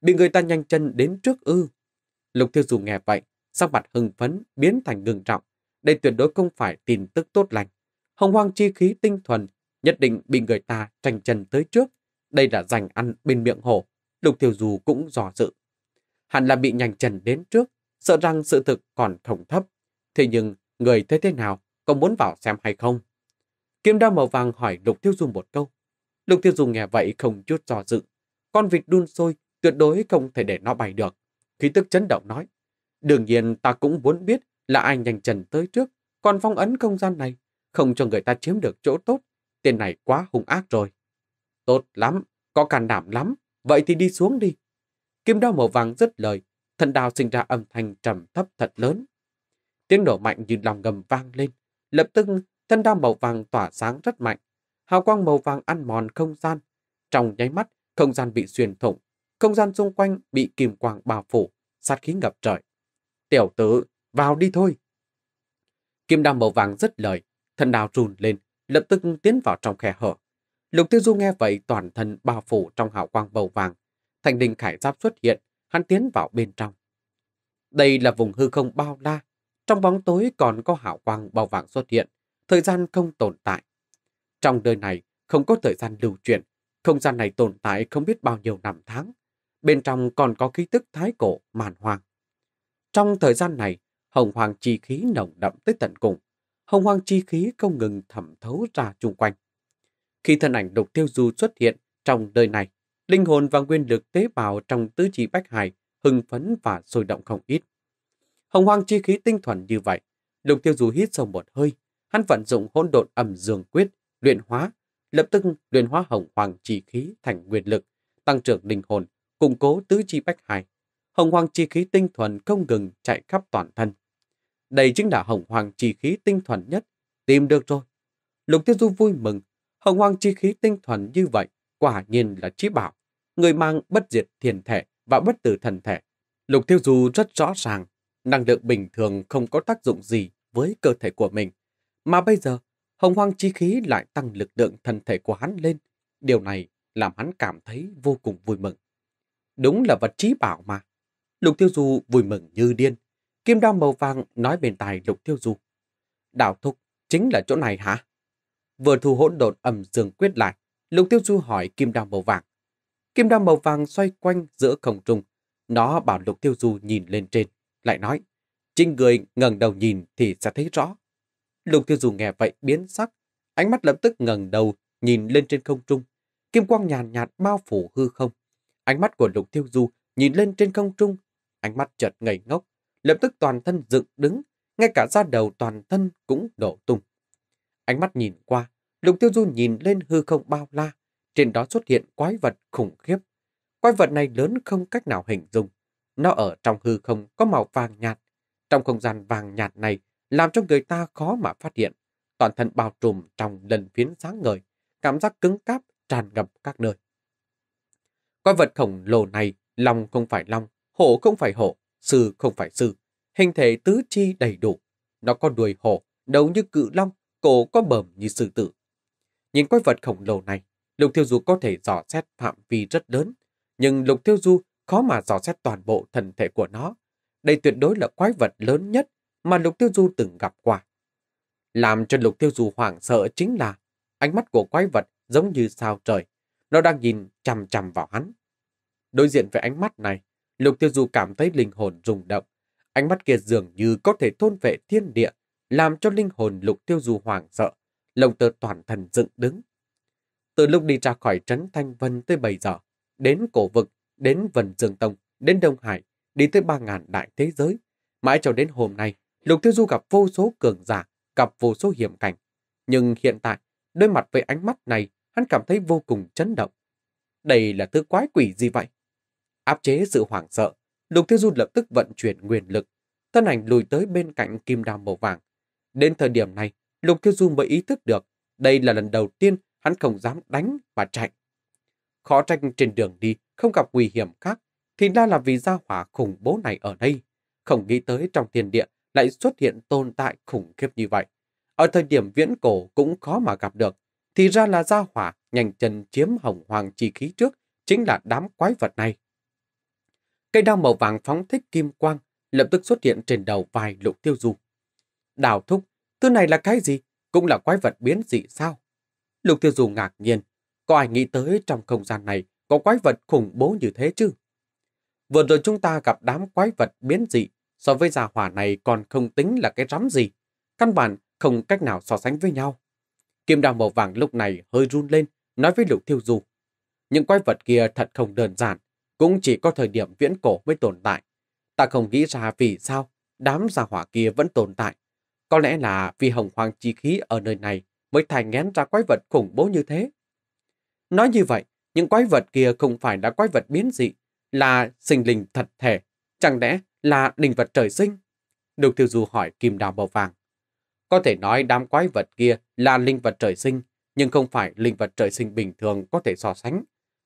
Bị người ta nhanh chân đến trước ư. Lục Thiêu Du nghe vậy, sắc mặt hưng phấn, biến thành ngừng trọng. Đây tuyệt đối không phải tin tức tốt lành. Hồng hoang chi khí tinh thuần, nhất định bị người ta tranh chân tới trước. Đây đã giành ăn bên miệng hồ. Lục Thiêu Du cũng dò dự. Hẳn là bị nhanh chân đến trước, sợ rằng sự thực còn thổng thấp. Thế nhưng, người thấy thế nào, có muốn vào xem hay không? Kim đao màu vàng hỏi Lục Thiêu Du một câu. Lục Tiêu Dung nghe vậy không chút do dự. Con vịt đun sôi, tuyệt đối không thể để nó bay được. Khí tức chấn động nói. Đương nhiên ta cũng muốn biết là ai nhanh chân tới trước, còn phong ấn không gian này, không cho người ta chiếm được chỗ tốt. Tên này quá hung ác rồi. Tốt lắm, có can đảm lắm, vậy thì đi xuống đi. Kim đao màu vàng rất lời, thần đao sinh ra âm thanh trầm thấp thật lớn. Tiếng nổ mạnh như lòng ngầm vang lên, lập tức thân đao màu vàng tỏa sáng rất mạnh, hào quang màu vàng ăn mòn không gian. Trong nháy mắt, không gian bị xuyên thủng, không gian xung quanh bị kim quang bao phủ, sát khí ngập trời. Tiểu tử, vào đi thôi. Kim đam màu vàng rất lời, thân đào rùn lên, lập tức tiến vào trong khe hở. Lục Tiêu Du nghe vậy toàn thân bao phủ trong hào quang màu vàng. Thành đình khải giáp xuất hiện, hắn tiến vào bên trong. Đây là vùng hư không bao la. Trong bóng tối còn có hào quang màu vàng xuất hiện. Thời gian không tồn tại, trong đời này không có thời gian lưu chuyển, không gian này tồn tại không biết bao nhiêu năm tháng. Bên trong còn có khí tức thái cổ, màn hoàng. Trong thời gian này, hồng hoàng chi khí nồng đậm tới tận cùng. Hồng hoàng chi khí không ngừng thẩm thấu ra chung quanh. Khi thân ảnh độc tiêu du xuất hiện trong đời này, linh hồn và nguyên lực tế bào trong tứ chi bách hài hưng phấn và sôi động không ít. Hồng hoàng chi khí tinh thuần như vậy, Lục Tiêu Du hít sâu một hơi, hắn vận dụng hỗn độn ẩm dương quyết, luyện hóa, lập tức luyện hóa hồng hoàng chi khí thành nguyên lực, tăng trưởng linh hồn, củng cố tứ chi bách hải. Hồng hoàng chi khí tinh thuần không ngừng chạy khắp toàn thân. Đây chính là hồng hoàng chi khí tinh thuần nhất, tìm được rồi. Lục Tiêu Du vui mừng, hồng hoàng chi khí tinh thuần như vậy, quả nhiên là chí bảo. Người mang bất diệt thiền thể và bất tử thần thể. Lục Tiêu Du rất rõ ràng, năng lượng bình thường không có tác dụng gì với cơ thể của mình. Mà bây giờ, hồng hoang chi khí lại tăng lực lượng thân thể của hắn lên. Điều này làm hắn cảm thấy vô cùng vui mừng. Đúng là vật trí bảo mà. Lục Tiêu Du vui mừng như điên. Kim đao màu vàng nói bên tai Lục Tiêu Du. Đạo thúc, chính là chỗ này hả? Vừa thu hỗn độn ẩm dương quyết lại, Lục Tiêu Du hỏi kim đao màu vàng. Kim đao màu vàng xoay quanh giữa không trung. Nó bảo Lục Tiêu Du nhìn lên trên, lại nói. Chính người ngẩng đầu nhìn thì sẽ thấy rõ. Lục Thiên Dù nghe vậy biến sắc, ánh mắt lập tức ngẩng đầu, nhìn lên trên không trung. Kim quang nhàn nhạt, nhạt bao phủ hư không. Ánh mắt của Lục Thiêu Du nhìn lên trên không trung, ánh mắt chợt ngây ngốc, lập tức toàn thân dựng đứng, ngay cả da đầu toàn thân cũng đổ tung. Ánh mắt nhìn qua, Lục Tiêu Du nhìn lên hư không bao la, trên đó xuất hiện quái vật khủng khiếp. Quái vật này lớn không cách nào hình dung. Nó ở trong hư không có màu vàng nhạt. Trong không gian vàng nhạt này làm cho người ta khó mà phát hiện. Toàn thân bao trùm trong lần phiến sáng ngời, cảm giác cứng cáp tràn ngập các nơi. Quái vật khổng lồ này, lòng không phải long, hổ không phải hổ, sư không phải sư, hình thể tứ chi đầy đủ. Nó có đuôi hổ, đầu như cự long, cổ có bờm như sư tử. Nhìn quái vật khổng lồ này, Lục Thiêu Du có thể dò xét phạm vi rất lớn, nhưng Lục Thiêu Du khó mà dò xét toàn bộ thân thể của nó. Đây tuyệt đối là quái vật lớn nhất mà Lục Tiêu Du từng gặp qua. Làm cho Lục Tiêu Du hoảng sợ chính là ánh mắt của quái vật giống như sao trời. Nó đang nhìn chằm chằm vào hắn. Đối diện với ánh mắt này, Lục Tiêu Du cảm thấy linh hồn rung động. Ánh mắt kia dường như có thể thôn vệ thiên địa, làm cho linh hồn Lục Tiêu Du hoảng sợ, lồng tơ toàn thần dựng đứng. Từ lúc đi ra khỏi trấn Thanh Vân tới bây giờ, đến cổ vực, đến Vân Dương Tông, đến Đông Hải, đi tới ba ngàn đại thế giới. Mãi cho đến hôm nay, Lục Tiêu Du gặp vô số cường giả, gặp vô số hiểm cảnh. Nhưng hiện tại, đối mặt với ánh mắt này, hắn cảm thấy vô cùng chấn động. Đây là thứ quái quỷ gì vậy? Áp chế sự hoảng sợ, Lục Tiêu Du lập tức vận chuyển nguyên lực, thân ảnh lùi tới bên cạnh kim đao màu vàng. Đến thời điểm này, Lục Tiêu Du mới ý thức được, đây là lần đầu tiên hắn không dám đánh và chạy. Khó trách trên đường đi, không gặp nguy hiểm khác, thì ra là vì gia hỏa khủng bố này ở đây. Không nghĩ tới trong thiên địa lại xuất hiện tồn tại khủng khiếp như vậy. Ở thời điểm viễn cổ cũng khó mà gặp được. Thì ra là gia hỏa nhanh chân chiếm hồng hoàng chi khí trước chính là đám quái vật này. Cây đao màu vàng phóng thích kim quang lập tức xuất hiện trên đầu vài lục tiêu du. Đào thúc, thứ này là cái gì? Cũng là quái vật biến dị sao? Lục tiêu du ngạc nhiên, có ai nghĩ tới trong không gian này có quái vật khủng bố như thế chứ? Vừa rồi chúng ta gặp đám quái vật biến dị so với già hỏa này còn không tính là cái rắm gì. Căn bản không cách nào so sánh với nhau. Kim Đào màu vàng lúc này hơi run lên, nói với Lục Thiêu Du. Những quái vật kia thật không đơn giản, cũng chỉ có thời điểm viễn cổ mới tồn tại. Ta không nghĩ ra vì sao đám già hỏa kia vẫn tồn tại. Có lẽ là vì hồng hoàng chi khí ở nơi này mới thải ngén ra quái vật khủng bố như thế. Nói như vậy, những quái vật kia không phải là quái vật biến dị, là sinh linh thật thể. Chẳng lẽ là đình vật trời sinh. Đường Thiêu Du hỏi kim đào Bầu vàng. Có thể nói đám quái vật kia là linh vật trời sinh, nhưng không phải linh vật trời sinh bình thường có thể so sánh.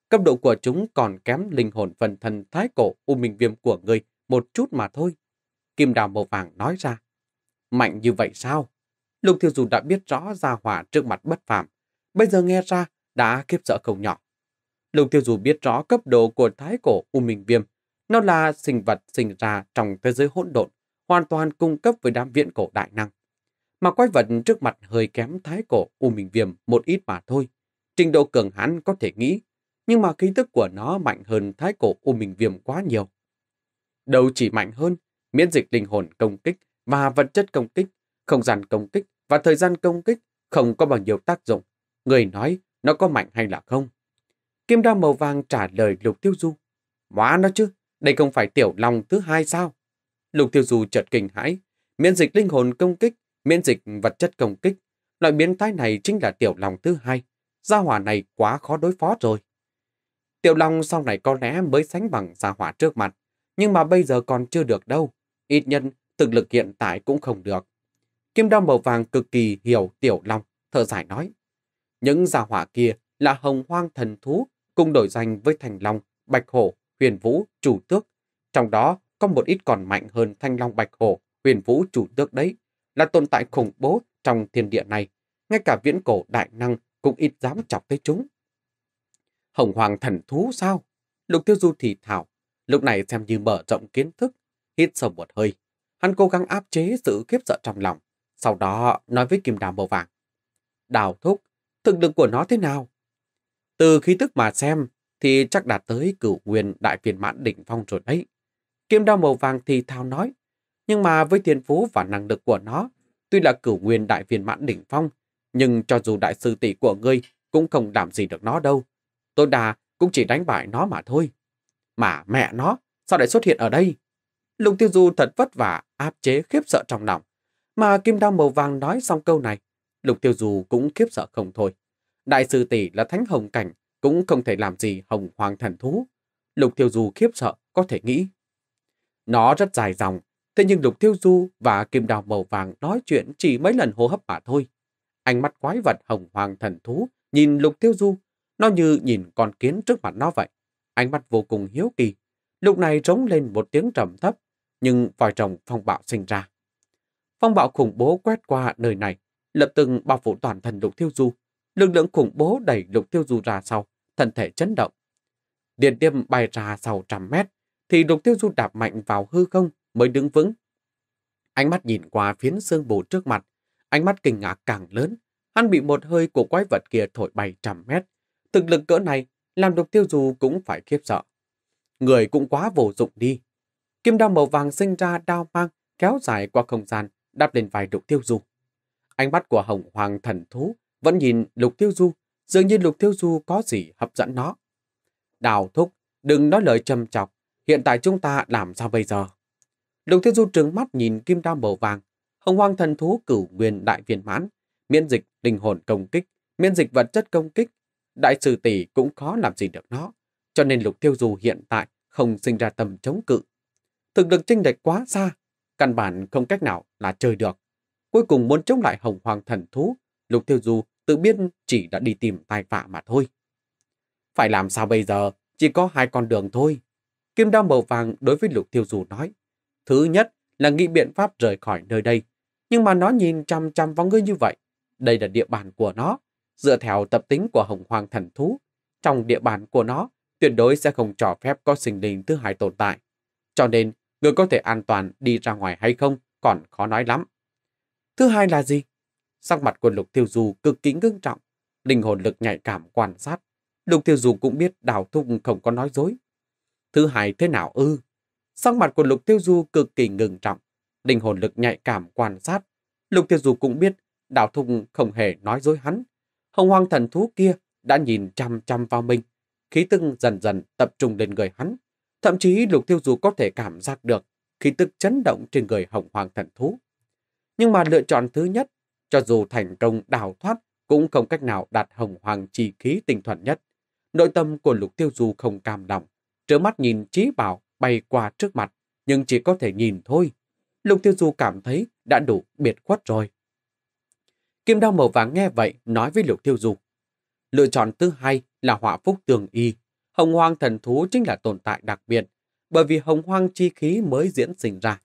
Cấp độ của chúng còn kém linh hồn phần thân thái cổ u minh viêm của người một chút mà thôi. Kim đào Bầu vàng nói ra. Mạnh như vậy sao? Lục Thiêu Dù đã biết rõ ra hỏa trước mặt bất phàm. Bây giờ nghe ra, đã kiếp sợ không nhỏ. Lục Thiêu Dù biết rõ cấp độ của thái cổ u minh viêm nó là sinh vật sinh ra trong thế giới hỗn độn, hoàn toàn cung cấp với đám viễn cổ đại năng. Mà quái vật trước mặt hơi kém thái cổ U Minh Viêm một ít mà thôi. Trình độ cường hãn có thể nghĩ, nhưng mà khí tức của nó mạnh hơn thái cổ U Minh Viêm quá nhiều. Đầu chỉ mạnh hơn, miễn dịch linh hồn công kích và vật chất công kích, không gian công kích và thời gian công kích không có bao nhiêu tác dụng. Người nói nó có mạnh hay là không? Kim đao màu vàng trả lời Lục Tiêu Du. Hóa nó chứ, đây không phải tiểu long thứ hai sao? Lục Tiêu Du chợt kinh hãi. Miễn dịch linh hồn công kích, miễn dịch vật chất công kích. Loại biến thái này chính là tiểu long thứ hai. Gia hỏa này quá khó đối phó rồi. Tiểu long sau này có lẽ mới sánh bằng gia hỏa trước mặt. Nhưng mà bây giờ còn chưa được đâu. Ít nhân thực lực hiện tại cũng không được. Kim đao màu vàng cực kỳ hiểu tiểu long, thở dài nói. Những gia hỏa kia là hồng hoang thần thú, cùng đổi danh với thành long, bạch hổ huyền vũ chủ tước. Trong đó có một ít còn mạnh hơn thanh long bạch hổ, huyền vũ chủ tước đấy, là tồn tại khủng bố trong thiên địa này. Ngay cả viễn cổ đại năng cũng ít dám chọc tới chúng. Hồng hoàng thần thú sao? Lục tiêu du thì thảo, lúc này xem như mở rộng kiến thức, hít sâu một hơi. Hắn cố gắng áp chế sự khiếp sợ trong lòng, sau đó nói với kim đào màu vàng. Đào thúc, thực lực của nó thế nào? Từ khí tức mà xem, thì chắc đạt tới cửu nguyên đại viên mãn đỉnh phong rồi đấy. Kim đao màu vàng thì thao nói, nhưng mà với thiên phú và năng lực của nó, tuy là cửu nguyên đại viên mãn đỉnh phong, nhưng cho dù đại sư tỷ của ngươi cũng không làm gì được nó đâu. Tôi đà cũng chỉ đánh bại nó mà thôi. Mà mẹ nó, sao lại xuất hiện ở đây? Lục tiêu du thật vất vả, áp chế khiếp sợ trong lòng. Mà kim đao màu vàng nói xong câu này, lục tiêu du cũng khiếp sợ không thôi. Đại sư tỷ là thánh hồng cảnh, cũng không thể làm gì hồng hoàng thần thú. Lục Thiêu Du khiếp sợ, có thể nghĩ. Nó rất dài dòng, thế nhưng Lục Thiêu Du và kim đào màu vàng nói chuyện chỉ mấy lần hô hấp mà thôi. Ánh mắt quái vật hồng hoàng thần thú nhìn Lục Thiêu Du, nó như nhìn con kiến trước mặt nó vậy. Ánh mắt vô cùng hiếu kỳ. Lúc này trống lên một tiếng trầm thấp, nhưng vòi rồng phong bạo sinh ra. Phong bạo khủng bố quét qua nơi này, lập từng bao phủ toàn thân Lục Thiêu Du. Lực lượng khủng bố đẩy Lục Thiêu Du ra sau, thân thể chấn động. Điện tiêm bay ra sau trăm mét, thì lục tiêu du đạp mạnh vào hư không mới đứng vững. Ánh mắt nhìn qua phiến sương bù trước mặt, ánh mắt kinh ngạc càng lớn, hắn bị một hơi của quái vật kia thổi bay trăm mét. Thực lực cỡ này, làm lục tiêu du cũng phải khiếp sợ. Người cũng quá vô dụng đi. Kim đao màu vàng sinh ra đao mang, kéo dài qua không gian, đáp lên vai lục tiêu du. Ánh mắt của hồng hoàng thần thú vẫn nhìn lục tiêu du dường như Lục Thiếu Du có gì hấp dẫn nó. Đào thúc, đừng nói lời châm chọc, hiện tại chúng ta làm sao bây giờ? Lục Thiếu Du trừng mắt nhìn kim đao màu vàng, hồng hoang thần thú cửu nguyên đại viên mãn, miễn dịch linh hồn công kích, miễn dịch vật chất công kích, đại sư tỷ cũng khó làm gì được nó, cho nên Lục Thiếu Du hiện tại không sinh ra tầm chống cự. Thực lực chênh lệch quá xa, căn bản không cách nào là chơi được. Cuối cùng muốn chống lại hồng hoàng thần thú, Lục Tiêu Du tự biết chỉ đã đi tìm tai vạ mà thôi. Phải làm sao bây giờ, chỉ có hai con đường thôi. Kim đao màu vàng đối với Lục Tiêu Dù nói. Thứ nhất là nghĩ biện pháp rời khỏi nơi đây. Nhưng mà nó nhìn chăm chăm vào ngươi như vậy. Đây là địa bàn của nó. Dựa theo tập tính của hồng hoàng thần thú, trong địa bàn của nó, tuyệt đối sẽ không cho phép có sinh linh thứ hai tồn tại. Cho nên, người có thể an toàn đi ra ngoài hay không còn khó nói lắm. Thứ hai là gì? Sắc mặt của Lục Tiêu Du cực kỳ ngưng trọng, linh hồn lực nhạy cảm quan sát. Lục Tiêu Du cũng biết Đào thung không có nói dối. Thứ hai thế nào ư? Ừ. Sắc mặt của Lục Tiêu Du cực kỳ ngưng trọng, linh hồn lực nhạy cảm quan sát. Lục Tiêu Du cũng biết Đào thung không hề nói dối hắn. Hồng hoang thần thú kia đã nhìn chăm chăm vào mình, khí tức dần dần tập trung lên người hắn. Thậm chí Lục Tiêu Du có thể cảm giác được khí tức chấn động trên người hồng hoàng thần thú. Nhưng mà lựa chọn thứ nhất cho dù thành công đào thoát cũng không cách nào đạt hồng hoàng chi khí tinh thuần nhất. Nội tâm của Lục Tiêu Du không cam lòng, trớ mắt nhìn trí bảo bay qua trước mặt, nhưng chỉ có thể nhìn thôi. Lục Tiêu Du cảm thấy đã đủ biệt khuất rồi. Kim đao màu vàng nghe vậy nói với Lục Tiêu Du. Lựa chọn thứ hai là hỏa phúc tường y. Hồng hoang thần thú chính là tồn tại đặc biệt, bởi vì hồng hoang chi khí mới diễn sinh ra.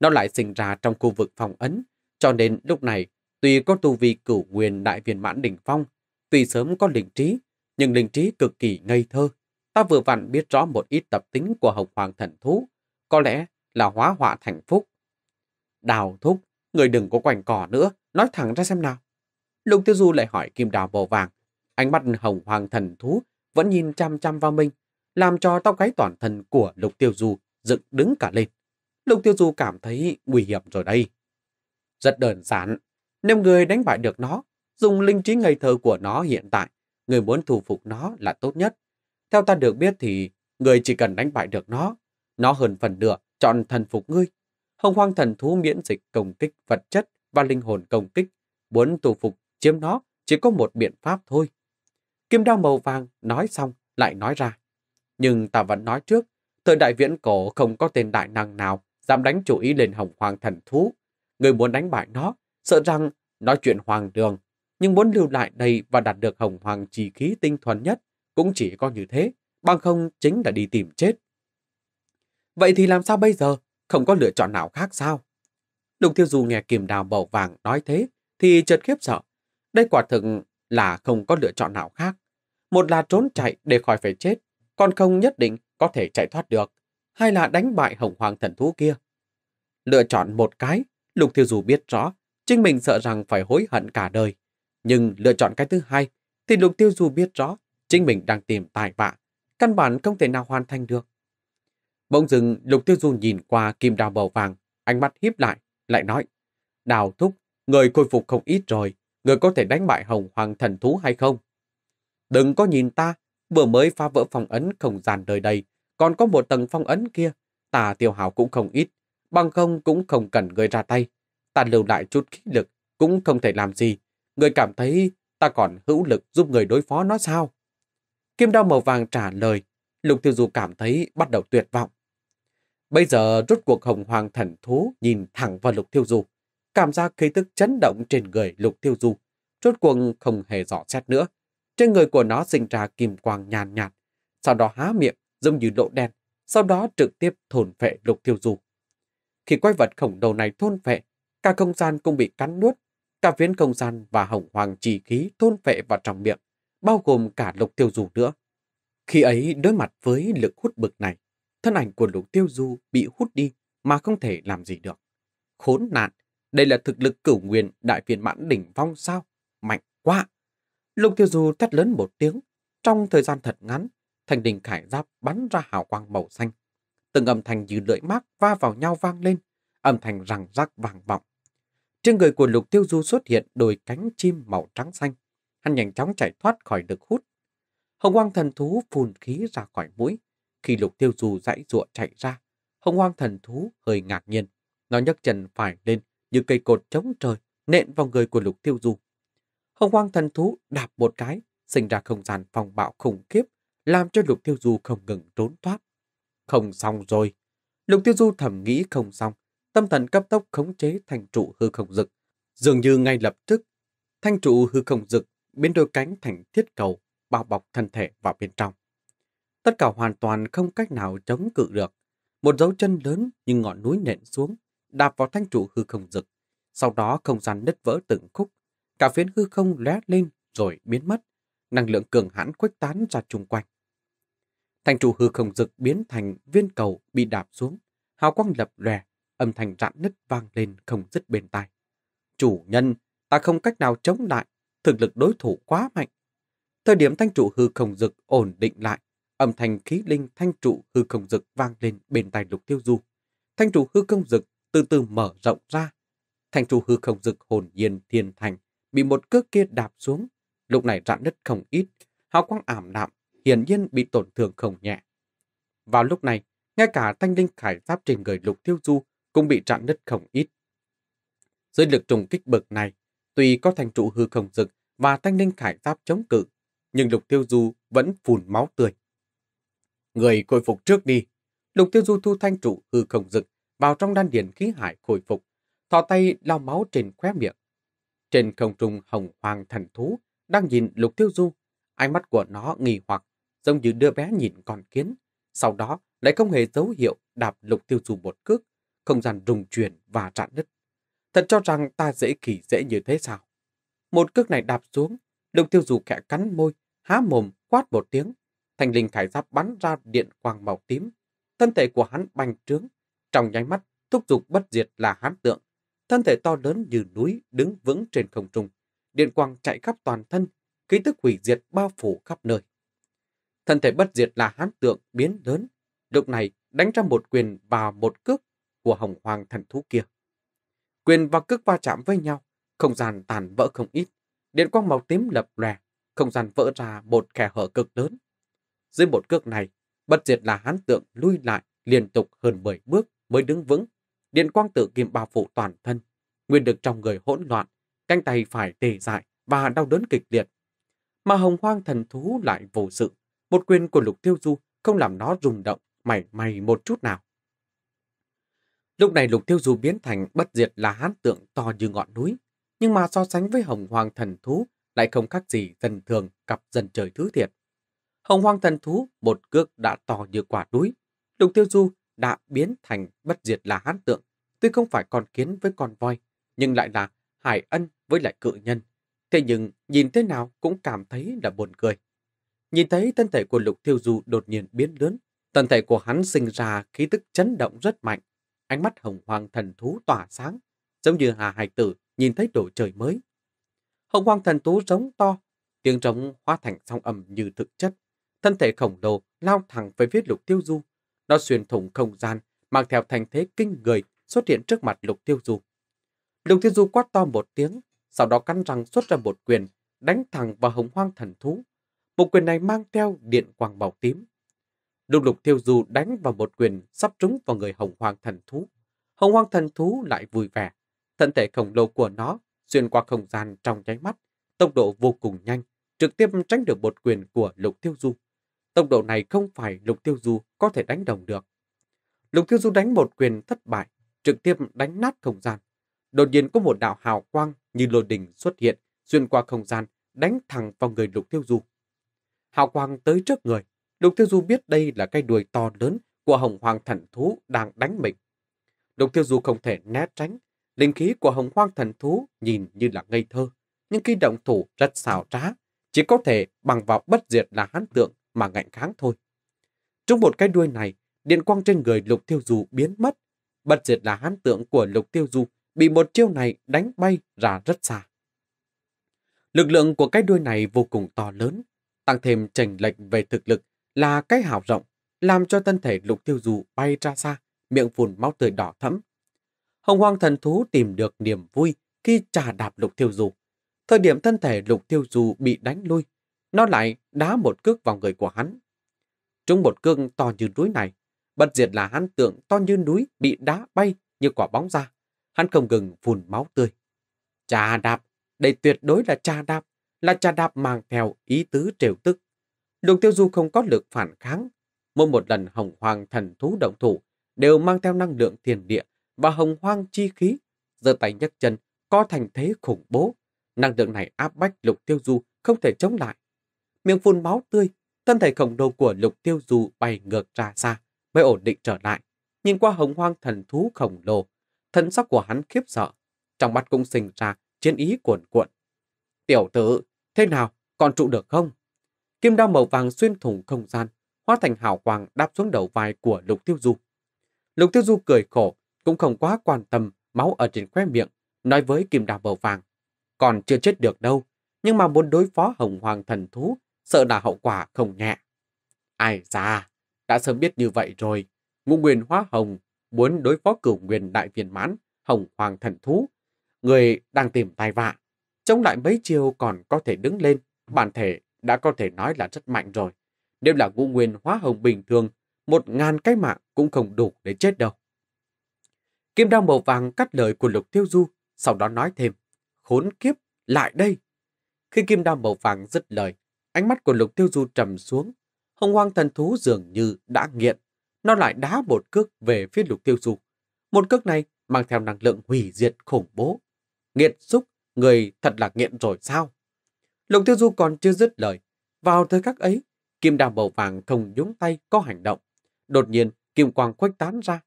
Nó lại sinh ra trong khu vực phòng ấn, cho nên lúc này Tuy có tu vi cửu quyền đại viên mãn đỉnh phong, tuy sớm có linh trí, nhưng linh trí cực kỳ ngây thơ. Ta vừa vặn biết rõ một ít tập tính của Hồng Hoàng Thần Thú, có lẽ là hóa họa thành phúc. Đào thúc, người đừng có quảnh cỏ nữa, nói thẳng ra xem nào. Lục Tiêu Du lại hỏi Kim Đào bồ vàng, ánh mắt Hồng Hoàng Thần Thú vẫn nhìn chăm chăm vào mình, làm cho tóc gáy toàn thân của Lục Tiêu Du dựng đứng cả lên. Lục Tiêu Du cảm thấy nguy hiểm rồi đây. Rất đơn giản, nếu người đánh bại được nó, dùng linh trí ngây thơ của nó hiện tại, người muốn thu phục nó là tốt nhất. Theo ta được biết thì, người chỉ cần đánh bại được nó, nó hơn phần nửa chọn thần phục ngươi. Hồng hoang thần thú miễn dịch công kích vật chất và linh hồn công kích, muốn thu phục chiếm nó chỉ có một biện pháp thôi. Kim đao màu vàng nói xong lại nói ra. Nhưng ta vẫn nói trước, thời đại viễn cổ không có tên đại năng nào dám đánh chủ ý lên hồng hoàng thần thú. Người muốn đánh bại nó sợ rằng nói chuyện hoàng đường, nhưng muốn lưu lại đây và đạt được hồng hoàng chỉ khí tinh thuần nhất cũng chỉ có như thế, bằng không chính là đi tìm chết. Vậy thì làm sao bây giờ? Không có lựa chọn nào khác sao? Lục Thiêu Du nghe kiềm Đào bầu vàng nói thế thì chợt khiếp sợ. Đây quả thực là không có lựa chọn nào khác. Một là trốn chạy để khỏi phải chết, còn không nhất định có thể chạy thoát được. Hai là đánh bại hồng hoàng thần thú kia. Lựa chọn một cái, Lục Thiêu Du biết rõ Chính mình sợ rằng phải hối hận cả đời. Nhưng lựa chọn cái thứ hai thì Lục Tiêu Du biết rõ chính mình đang tìm tài vạ. Căn bản không thể nào hoàn thành được. Bỗng dừng Lục Tiêu Du nhìn qua kim đào bầu vàng, ánh mắt hiếp lại, lại nói Đào thúc, người khôi phục không ít rồi, người có thể đánh bại hồng hoàng thần thú hay không? Đừng có nhìn ta, vừa mới phá vỡ phong ấn không gian đời đây, còn có một tầng phong ấn kia, ta tiêu hào cũng không ít, bằng không cũng không cần người ra tay, ta lưu lại chút khí lực cũng không thể làm gì. Người cảm thấy ta còn hữu lực giúp người đối phó nó sao? Kim đao màu vàng trả lời, Lục Tiêu Du cảm thấy bắt đầu tuyệt vọng. Bây giờ rút cuộc hồng hoàng thần thú nhìn thẳng vào Lục Tiêu Du, cảm giác khí tức chấn động trên người Lục Tiêu Du, rốt cuộc không hề rõ xét nữa. Trên người của nó sinh ra kim quang nhàn nhạt, sau đó há miệng giống như lỗ đen, sau đó trực tiếp thôn phệ Lục Tiêu Du. Khi quái vật khổng đầu này thôn phệ, Cả không gian cũng bị cắn nuốt, cả viễn không gian và hồng hoàng trì khí thôn phệ vào trong miệng, bao gồm cả lục tiêu du nữa. Khi ấy đối mặt với lực hút bực này, thân ảnh của lục tiêu du bị hút đi mà không thể làm gì được. Khốn nạn, đây là thực lực cửu nguyên đại viên mãn đỉnh vong sao, mạnh quá. Lục tiêu du thét lớn một tiếng, trong thời gian thật ngắn, thành đình khải giáp bắn ra hào quang màu xanh. Từng âm thanh như lưỡi mát va vào nhau vang lên, âm thanh răng rắc vàng vọng, trên người của Lục Tiêu Du xuất hiện đôi cánh chim màu trắng xanh. Hắn nhanh chóng chạy thoát khỏi lực hút. Hồng hoang thần thú phun khí ra khỏi mũi. Khi Lục Tiêu Du dãy rụa chạy ra, Hồng hoang thần thú hơi ngạc nhiên. Nó nhấc chân phải lên như cây cột chống trời nện vào người của Lục Tiêu Du. Hồng hoang thần thú đạp một cái, sinh ra không gian phòng bạo khủng khiếp, làm cho Lục Tiêu Du không ngừng trốn thoát. Không xong rồi. Lục Tiêu Du thầm nghĩ không xong, tâm thần cấp tốc khống chế thành trụ hư không dực, Dường như ngay lập tức, thanh trụ hư không dực biến đôi cánh thành thiết cầu bao bọc thân thể vào bên trong. Tất cả hoàn toàn không cách nào chống cự được. Một dấu chân lớn như ngọn núi nện xuống, đạp vào thanh trụ hư không dực, Sau đó không gian nứt vỡ từng khúc, cả phiến hư không lóe lên rồi biến mất, năng lượng cường hãn khuếch tán ra chung quanh. Thanh trụ hư không dực biến thành viên cầu bị đạp xuống, hào quang lập lòe âm thanh rạn nứt vang lên không dứt bên tai. Chủ nhân, ta không cách nào chống lại, thực lực đối thủ quá mạnh. Thời điểm thanh trụ hư không dực ổn định lại, âm thanh khí linh thanh trụ hư không dực vang lên bên tai lục tiêu du. Thanh trụ hư không dực từ từ mở rộng ra. Thanh trụ hư không dực hồn nhiên thiên thành, bị một cước kia đạp xuống. Lúc này rạn nứt không ít, hào quang ảm đạm, hiển nhiên bị tổn thương không nhẹ. Vào lúc này, ngay cả thanh linh khải giáp trên người lục tiêu du cũng bị rạn nứt không ít. Dưới lực trùng kích bậc này, tuy có thành trụ hư không dực và thanh linh khải giáp chống cự, nhưng Lục Tiêu Du vẫn phun máu tươi. Người khôi phục trước đi. Lục Tiêu Du thu thanh trụ hư không dực vào trong đan điền khí hải khôi phục, thò tay lau máu trên khóe miệng. Trên không trung hồng hoàng thần thú đang nhìn Lục Tiêu Du, ánh mắt của nó nghi hoặc, giống như đứa bé nhìn con kiến, sau đó lại không hề dấu hiệu đạp Lục Tiêu Du một cước, không gian rung chuyển và rạn nứt. Thật cho rằng ta dễ kỳ dễ như thế sao? Một cước này đạp xuống, Lục Tiêu Dù khẽ cắn môi, há mồm quát một tiếng, thành linh khải giáp bắn ra điện quang màu tím, thân thể của hắn bành trướng, trong nháy mắt thúc dục bất diệt là hán tượng, thân thể to lớn như núi đứng vững trên không trung, điện quang chạy khắp toàn thân, khí tức hủy diệt bao phủ khắp nơi. Thân thể bất diệt là hán tượng biến lớn, lúc này đánh ra một quyền và một cước của hồng hoàng thần thú kia. Quyền và cước va chạm với nhau, không gian tàn vỡ không ít, điện quang màu tím lập lòe, không gian vỡ ra một khe hở cực lớn. Dưới một cước này, bất diệt là hán tượng lui lại liên tục hơn 10 bước mới đứng vững. Điện quang tự kim bao phủ toàn thân, nguyên được trong người hỗn loạn, cánh tay phải tê dại và đau đớn kịch liệt. Mà hồng hoang thần thú lại vô sự, một quyền của lục tiêu du không làm nó rung động, mảy may một chút nào. Lúc này Lục Tiêu du biến thành bất diệt là hán tượng to như ngọn núi, nhưng mà so sánh với hồng hoàng thần thú lại không khác gì dân thường cặp dân trời thứ thiệt. Hồng hoàng thần thú một cước đã to như quả núi, Lục Tiêu Du đã biến thành bất diệt là hán tượng, tuy không phải con kiến với con voi, nhưng lại là hải ân với lại cự nhân. Thế nhưng nhìn thế nào cũng cảm thấy là buồn cười. Nhìn thấy thân thể của Lục Tiêu Du đột nhiên biến lớn, thân thể của hắn sinh ra khí tức chấn động rất mạnh, ánh mắt hồng hoàng thần thú tỏa sáng, giống như Hà Hải Tử nhìn thấy đồ trời mới. Hồng hoàng thần thú rống to, tiếng rống hóa thành song âm như thực chất. Thân thể khổng lồ lao thẳng về phía lục tiêu du. Nó xuyên thủng không gian, mang theo thành thế kinh người xuất hiện trước mặt lục tiêu du. Lục tiêu du quát to một tiếng, sau đó cắn răng xuất ra một quyền, đánh thẳng vào hồng hoang thần thú. Một quyền này mang theo điện quang màu tím, Lục lục thiêu du đánh vào một quyền sắp trúng vào người hồng hoàng thần thú. Hồng hoàng thần thú lại vui vẻ. Thân thể khổng lồ của nó xuyên qua không gian trong nháy mắt, tốc độ vô cùng nhanh, trực tiếp tránh được một quyền của lục thiêu du. Tốc độ này không phải lục tiêu du có thể đánh đồng được. Lục tiêu du đánh một quyền thất bại, trực tiếp đánh nát không gian. Đột nhiên có một đạo hào quang như lô đình xuất hiện, xuyên qua không gian, đánh thẳng vào người lục tiêu du. Hào quang tới trước người, Lục Tiêu Du biết đây là cái đuôi to lớn của hồng hoàng thần thú đang đánh mình. Lục Tiêu Du không thể né tránh. Linh khí của hồng Hoàng thần thú nhìn như là ngây thơ, nhưng khi động thủ rất xào trá, chỉ có thể bằng vào bất diệt là hán tượng mà ngạnh kháng thôi. Trong một cái đuôi này, điện quang trên người Lục Tiêu Du biến mất. Bất diệt là hán tượng của Lục Tiêu Du bị một chiêu này đánh bay ra rất xa. Lực lượng của cái đuôi này vô cùng to lớn, tăng thêm chênh lệch về thực lực là cái hào rộng, làm cho thân thể lục tiêu dù bay ra xa, miệng phùn máu tươi đỏ thẫm. Hồng hoang thần thú tìm được niềm vui khi trà đạp lục tiêu dù. Thời điểm thân thể lục tiêu dù bị đánh lui, nó lại đá một cước vào người của hắn. Trúng một cước to như núi này, bật diệt là hắn tượng to như núi bị đá bay như quả bóng ra. Hắn không ngừng phun máu tươi. Trà đạp, đây tuyệt đối là trà đạp, là trà đạp mang theo ý tứ trều tức Lục Tiêu Du không có lực phản kháng. Mỗi một lần hồng hoàng thần thú động thủ đều mang theo năng lượng thiền địa và hồng hoang chi khí. giờ tay nhấc chân, có thành thế khủng bố. Năng lượng này áp bách Lục Tiêu Du không thể chống lại. Miệng phun máu tươi, thân thể khổng lồ của Lục Tiêu Du bay ngược ra xa, mới ổn định trở lại. Nhìn qua hồng hoang thần thú khổng lồ, thân sắc của hắn khiếp sợ. Trong mắt cũng sinh ra chiến ý cuồn cuộn. Tiểu tử, thế nào, còn trụ được không? Kim đao màu vàng xuyên thủng không gian, hóa thành hào quang đáp xuống đầu vai của Lục Tiêu Du. Lục Tiêu Du cười khổ, cũng không quá quan tâm máu ở trên khóe miệng, nói với kim đao màu vàng. Còn chưa chết được đâu, nhưng mà muốn đối phó hồng hoàng thần thú, sợ là hậu quả không nhẹ. Ai ra, đã sớm biết như vậy rồi. Ngũ Nguyên Hóa Hồng muốn đối phó cửu nguyên đại viên mãn, hồng hoàng thần thú. Người đang tìm tai vạ, chống lại mấy chiêu còn có thể đứng lên, bản thể đã có thể nói là rất mạnh rồi. Nếu là ngũ nguyên hóa hồng bình thường, một ngàn cái mạng cũng không đủ để chết đâu. Kim đao màu vàng cắt lời của Lục Tiêu Du, sau đó nói thêm, khốn kiếp, lại đây. Khi kim đao màu vàng dứt lời, ánh mắt của Lục Tiêu Du trầm xuống. Hồng hoang thần thú dường như đã nghiện, nó lại đá một cước về phía Lục Tiêu Du. Một cước này mang theo năng lượng hủy diệt khủng bố. Nghiện xúc, người thật là nghiện rồi sao? Lục Tiêu Du còn chưa dứt lời. Vào thời khắc ấy, kim đàm màu vàng không nhúng tay có hành động. Đột nhiên, kim quang khuếch tán ra.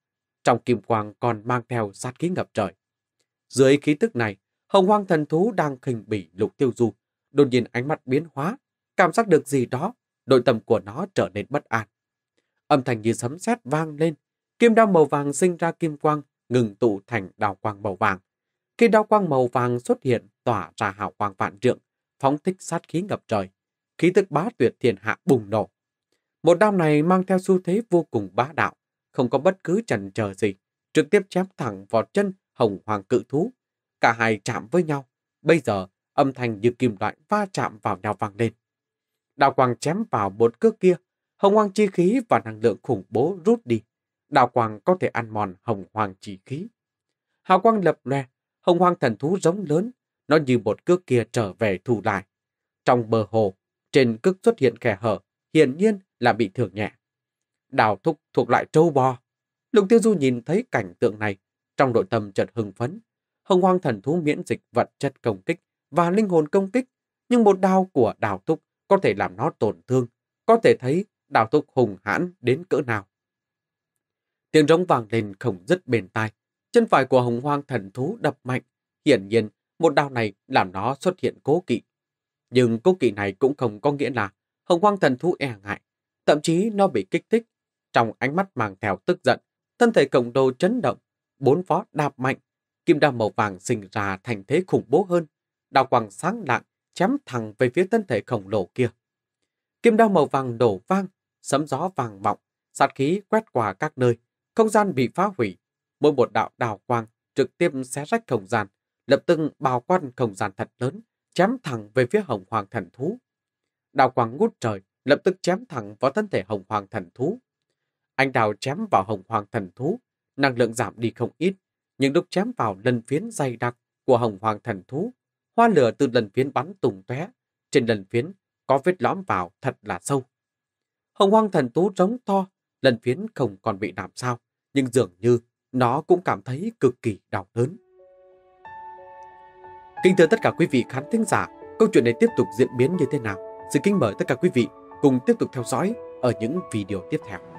Trong kim quang còn mang theo sát khí ngập trời. Dưới khí tức này, hồng hoang thần thú đang khinh bỉ Lục Tiêu Du. Đột nhiên ánh mắt biến hóa, cảm giác được gì đó, nội tâm của nó trở nên bất an. Âm thanh như sấm sét vang lên, kim đao màu vàng sinh ra kim quang, ngừng tụ thành đào quang màu vàng. Khi đao quang màu vàng xuất hiện, tỏa ra hào quang vạn trượng, phóng thích sát khí ngập trời, khí tức bá tuyệt thiên hạ bùng nổ. Một đao này mang theo xu thế vô cùng bá đạo, không có bất cứ chần chờ gì, trực tiếp chém thẳng vào chân hồng hoàng cự thú. Cả hai chạm với nhau, bây giờ âm thanh như kim loại va chạm vào nhau vang lên. Đào quang chém vào bốn cước kia, hồng hoàng chi khí và năng lượng khủng bố rút đi. Đào quang có thể ăn mòn hồng hoàng chi khí. Hào quang lập loè, hồng hoàng thần thú giống lớn, nó như một cước kia trở về thu lại. Trong bờ hồ, trên cước xuất hiện khe hở, hiển nhiên là bị thương nhẹ. Đào thúc thuộc loại trâu bò. Lục tiêu du nhìn thấy cảnh tượng này, trong nội tâm chợt hưng phấn. Hồng hoang thần thú miễn dịch vật chất công kích và linh hồn công kích, nhưng một đao của đào thúc có thể làm nó tổn thương, có thể thấy đào thúc hùng hãn đến cỡ nào. Tiếng rống vàng lên không dứt bền tai, chân phải của hồng hoang thần thú đập mạnh, hiển nhiên một đao này làm nó xuất hiện cố kỵ. Nhưng cố kỵ này cũng không có nghĩa là hồng quang thần thú e ngại. Thậm chí nó bị kích thích. Trong ánh mắt màng theo tức giận, thân thể cộng đồ chấn động, bốn phó đạp mạnh. Kim đao màu vàng sinh ra thành thế khủng bố hơn. đào quang sáng lạng, chém thẳng về phía thân thể khổng lồ kia. Kim đao màu vàng đổ vang, sấm gió vàng vọng, sát khí quét qua các nơi, không gian bị phá hủy, mỗi một đạo đào quang trực tiếp xé rách không gian, lập tức bao quát không gian thật lớn, chém thẳng về phía hồng hoàng thần thú. Đào quang ngút trời, lập tức chém thẳng vào thân thể hồng hoàng thần thú. Anh đào chém vào hồng hoàng thần thú, năng lượng giảm đi không ít, nhưng lúc chém vào lần phiến dày đặc của hồng hoàng thần thú, hoa lửa từ lần phiến bắn tùng tóe, trên lần phiến có vết lõm vào thật là sâu. Hồng hoàng thần thú rống to, lần phiến không còn bị làm sao, nhưng dường như nó cũng cảm thấy cực kỳ đau đớn. Kính thưa tất cả quý vị khán thính giả, câu chuyện này tiếp tục diễn biến như thế nào? xin kính mời tất cả quý vị cùng tiếp tục theo dõi ở những video tiếp theo.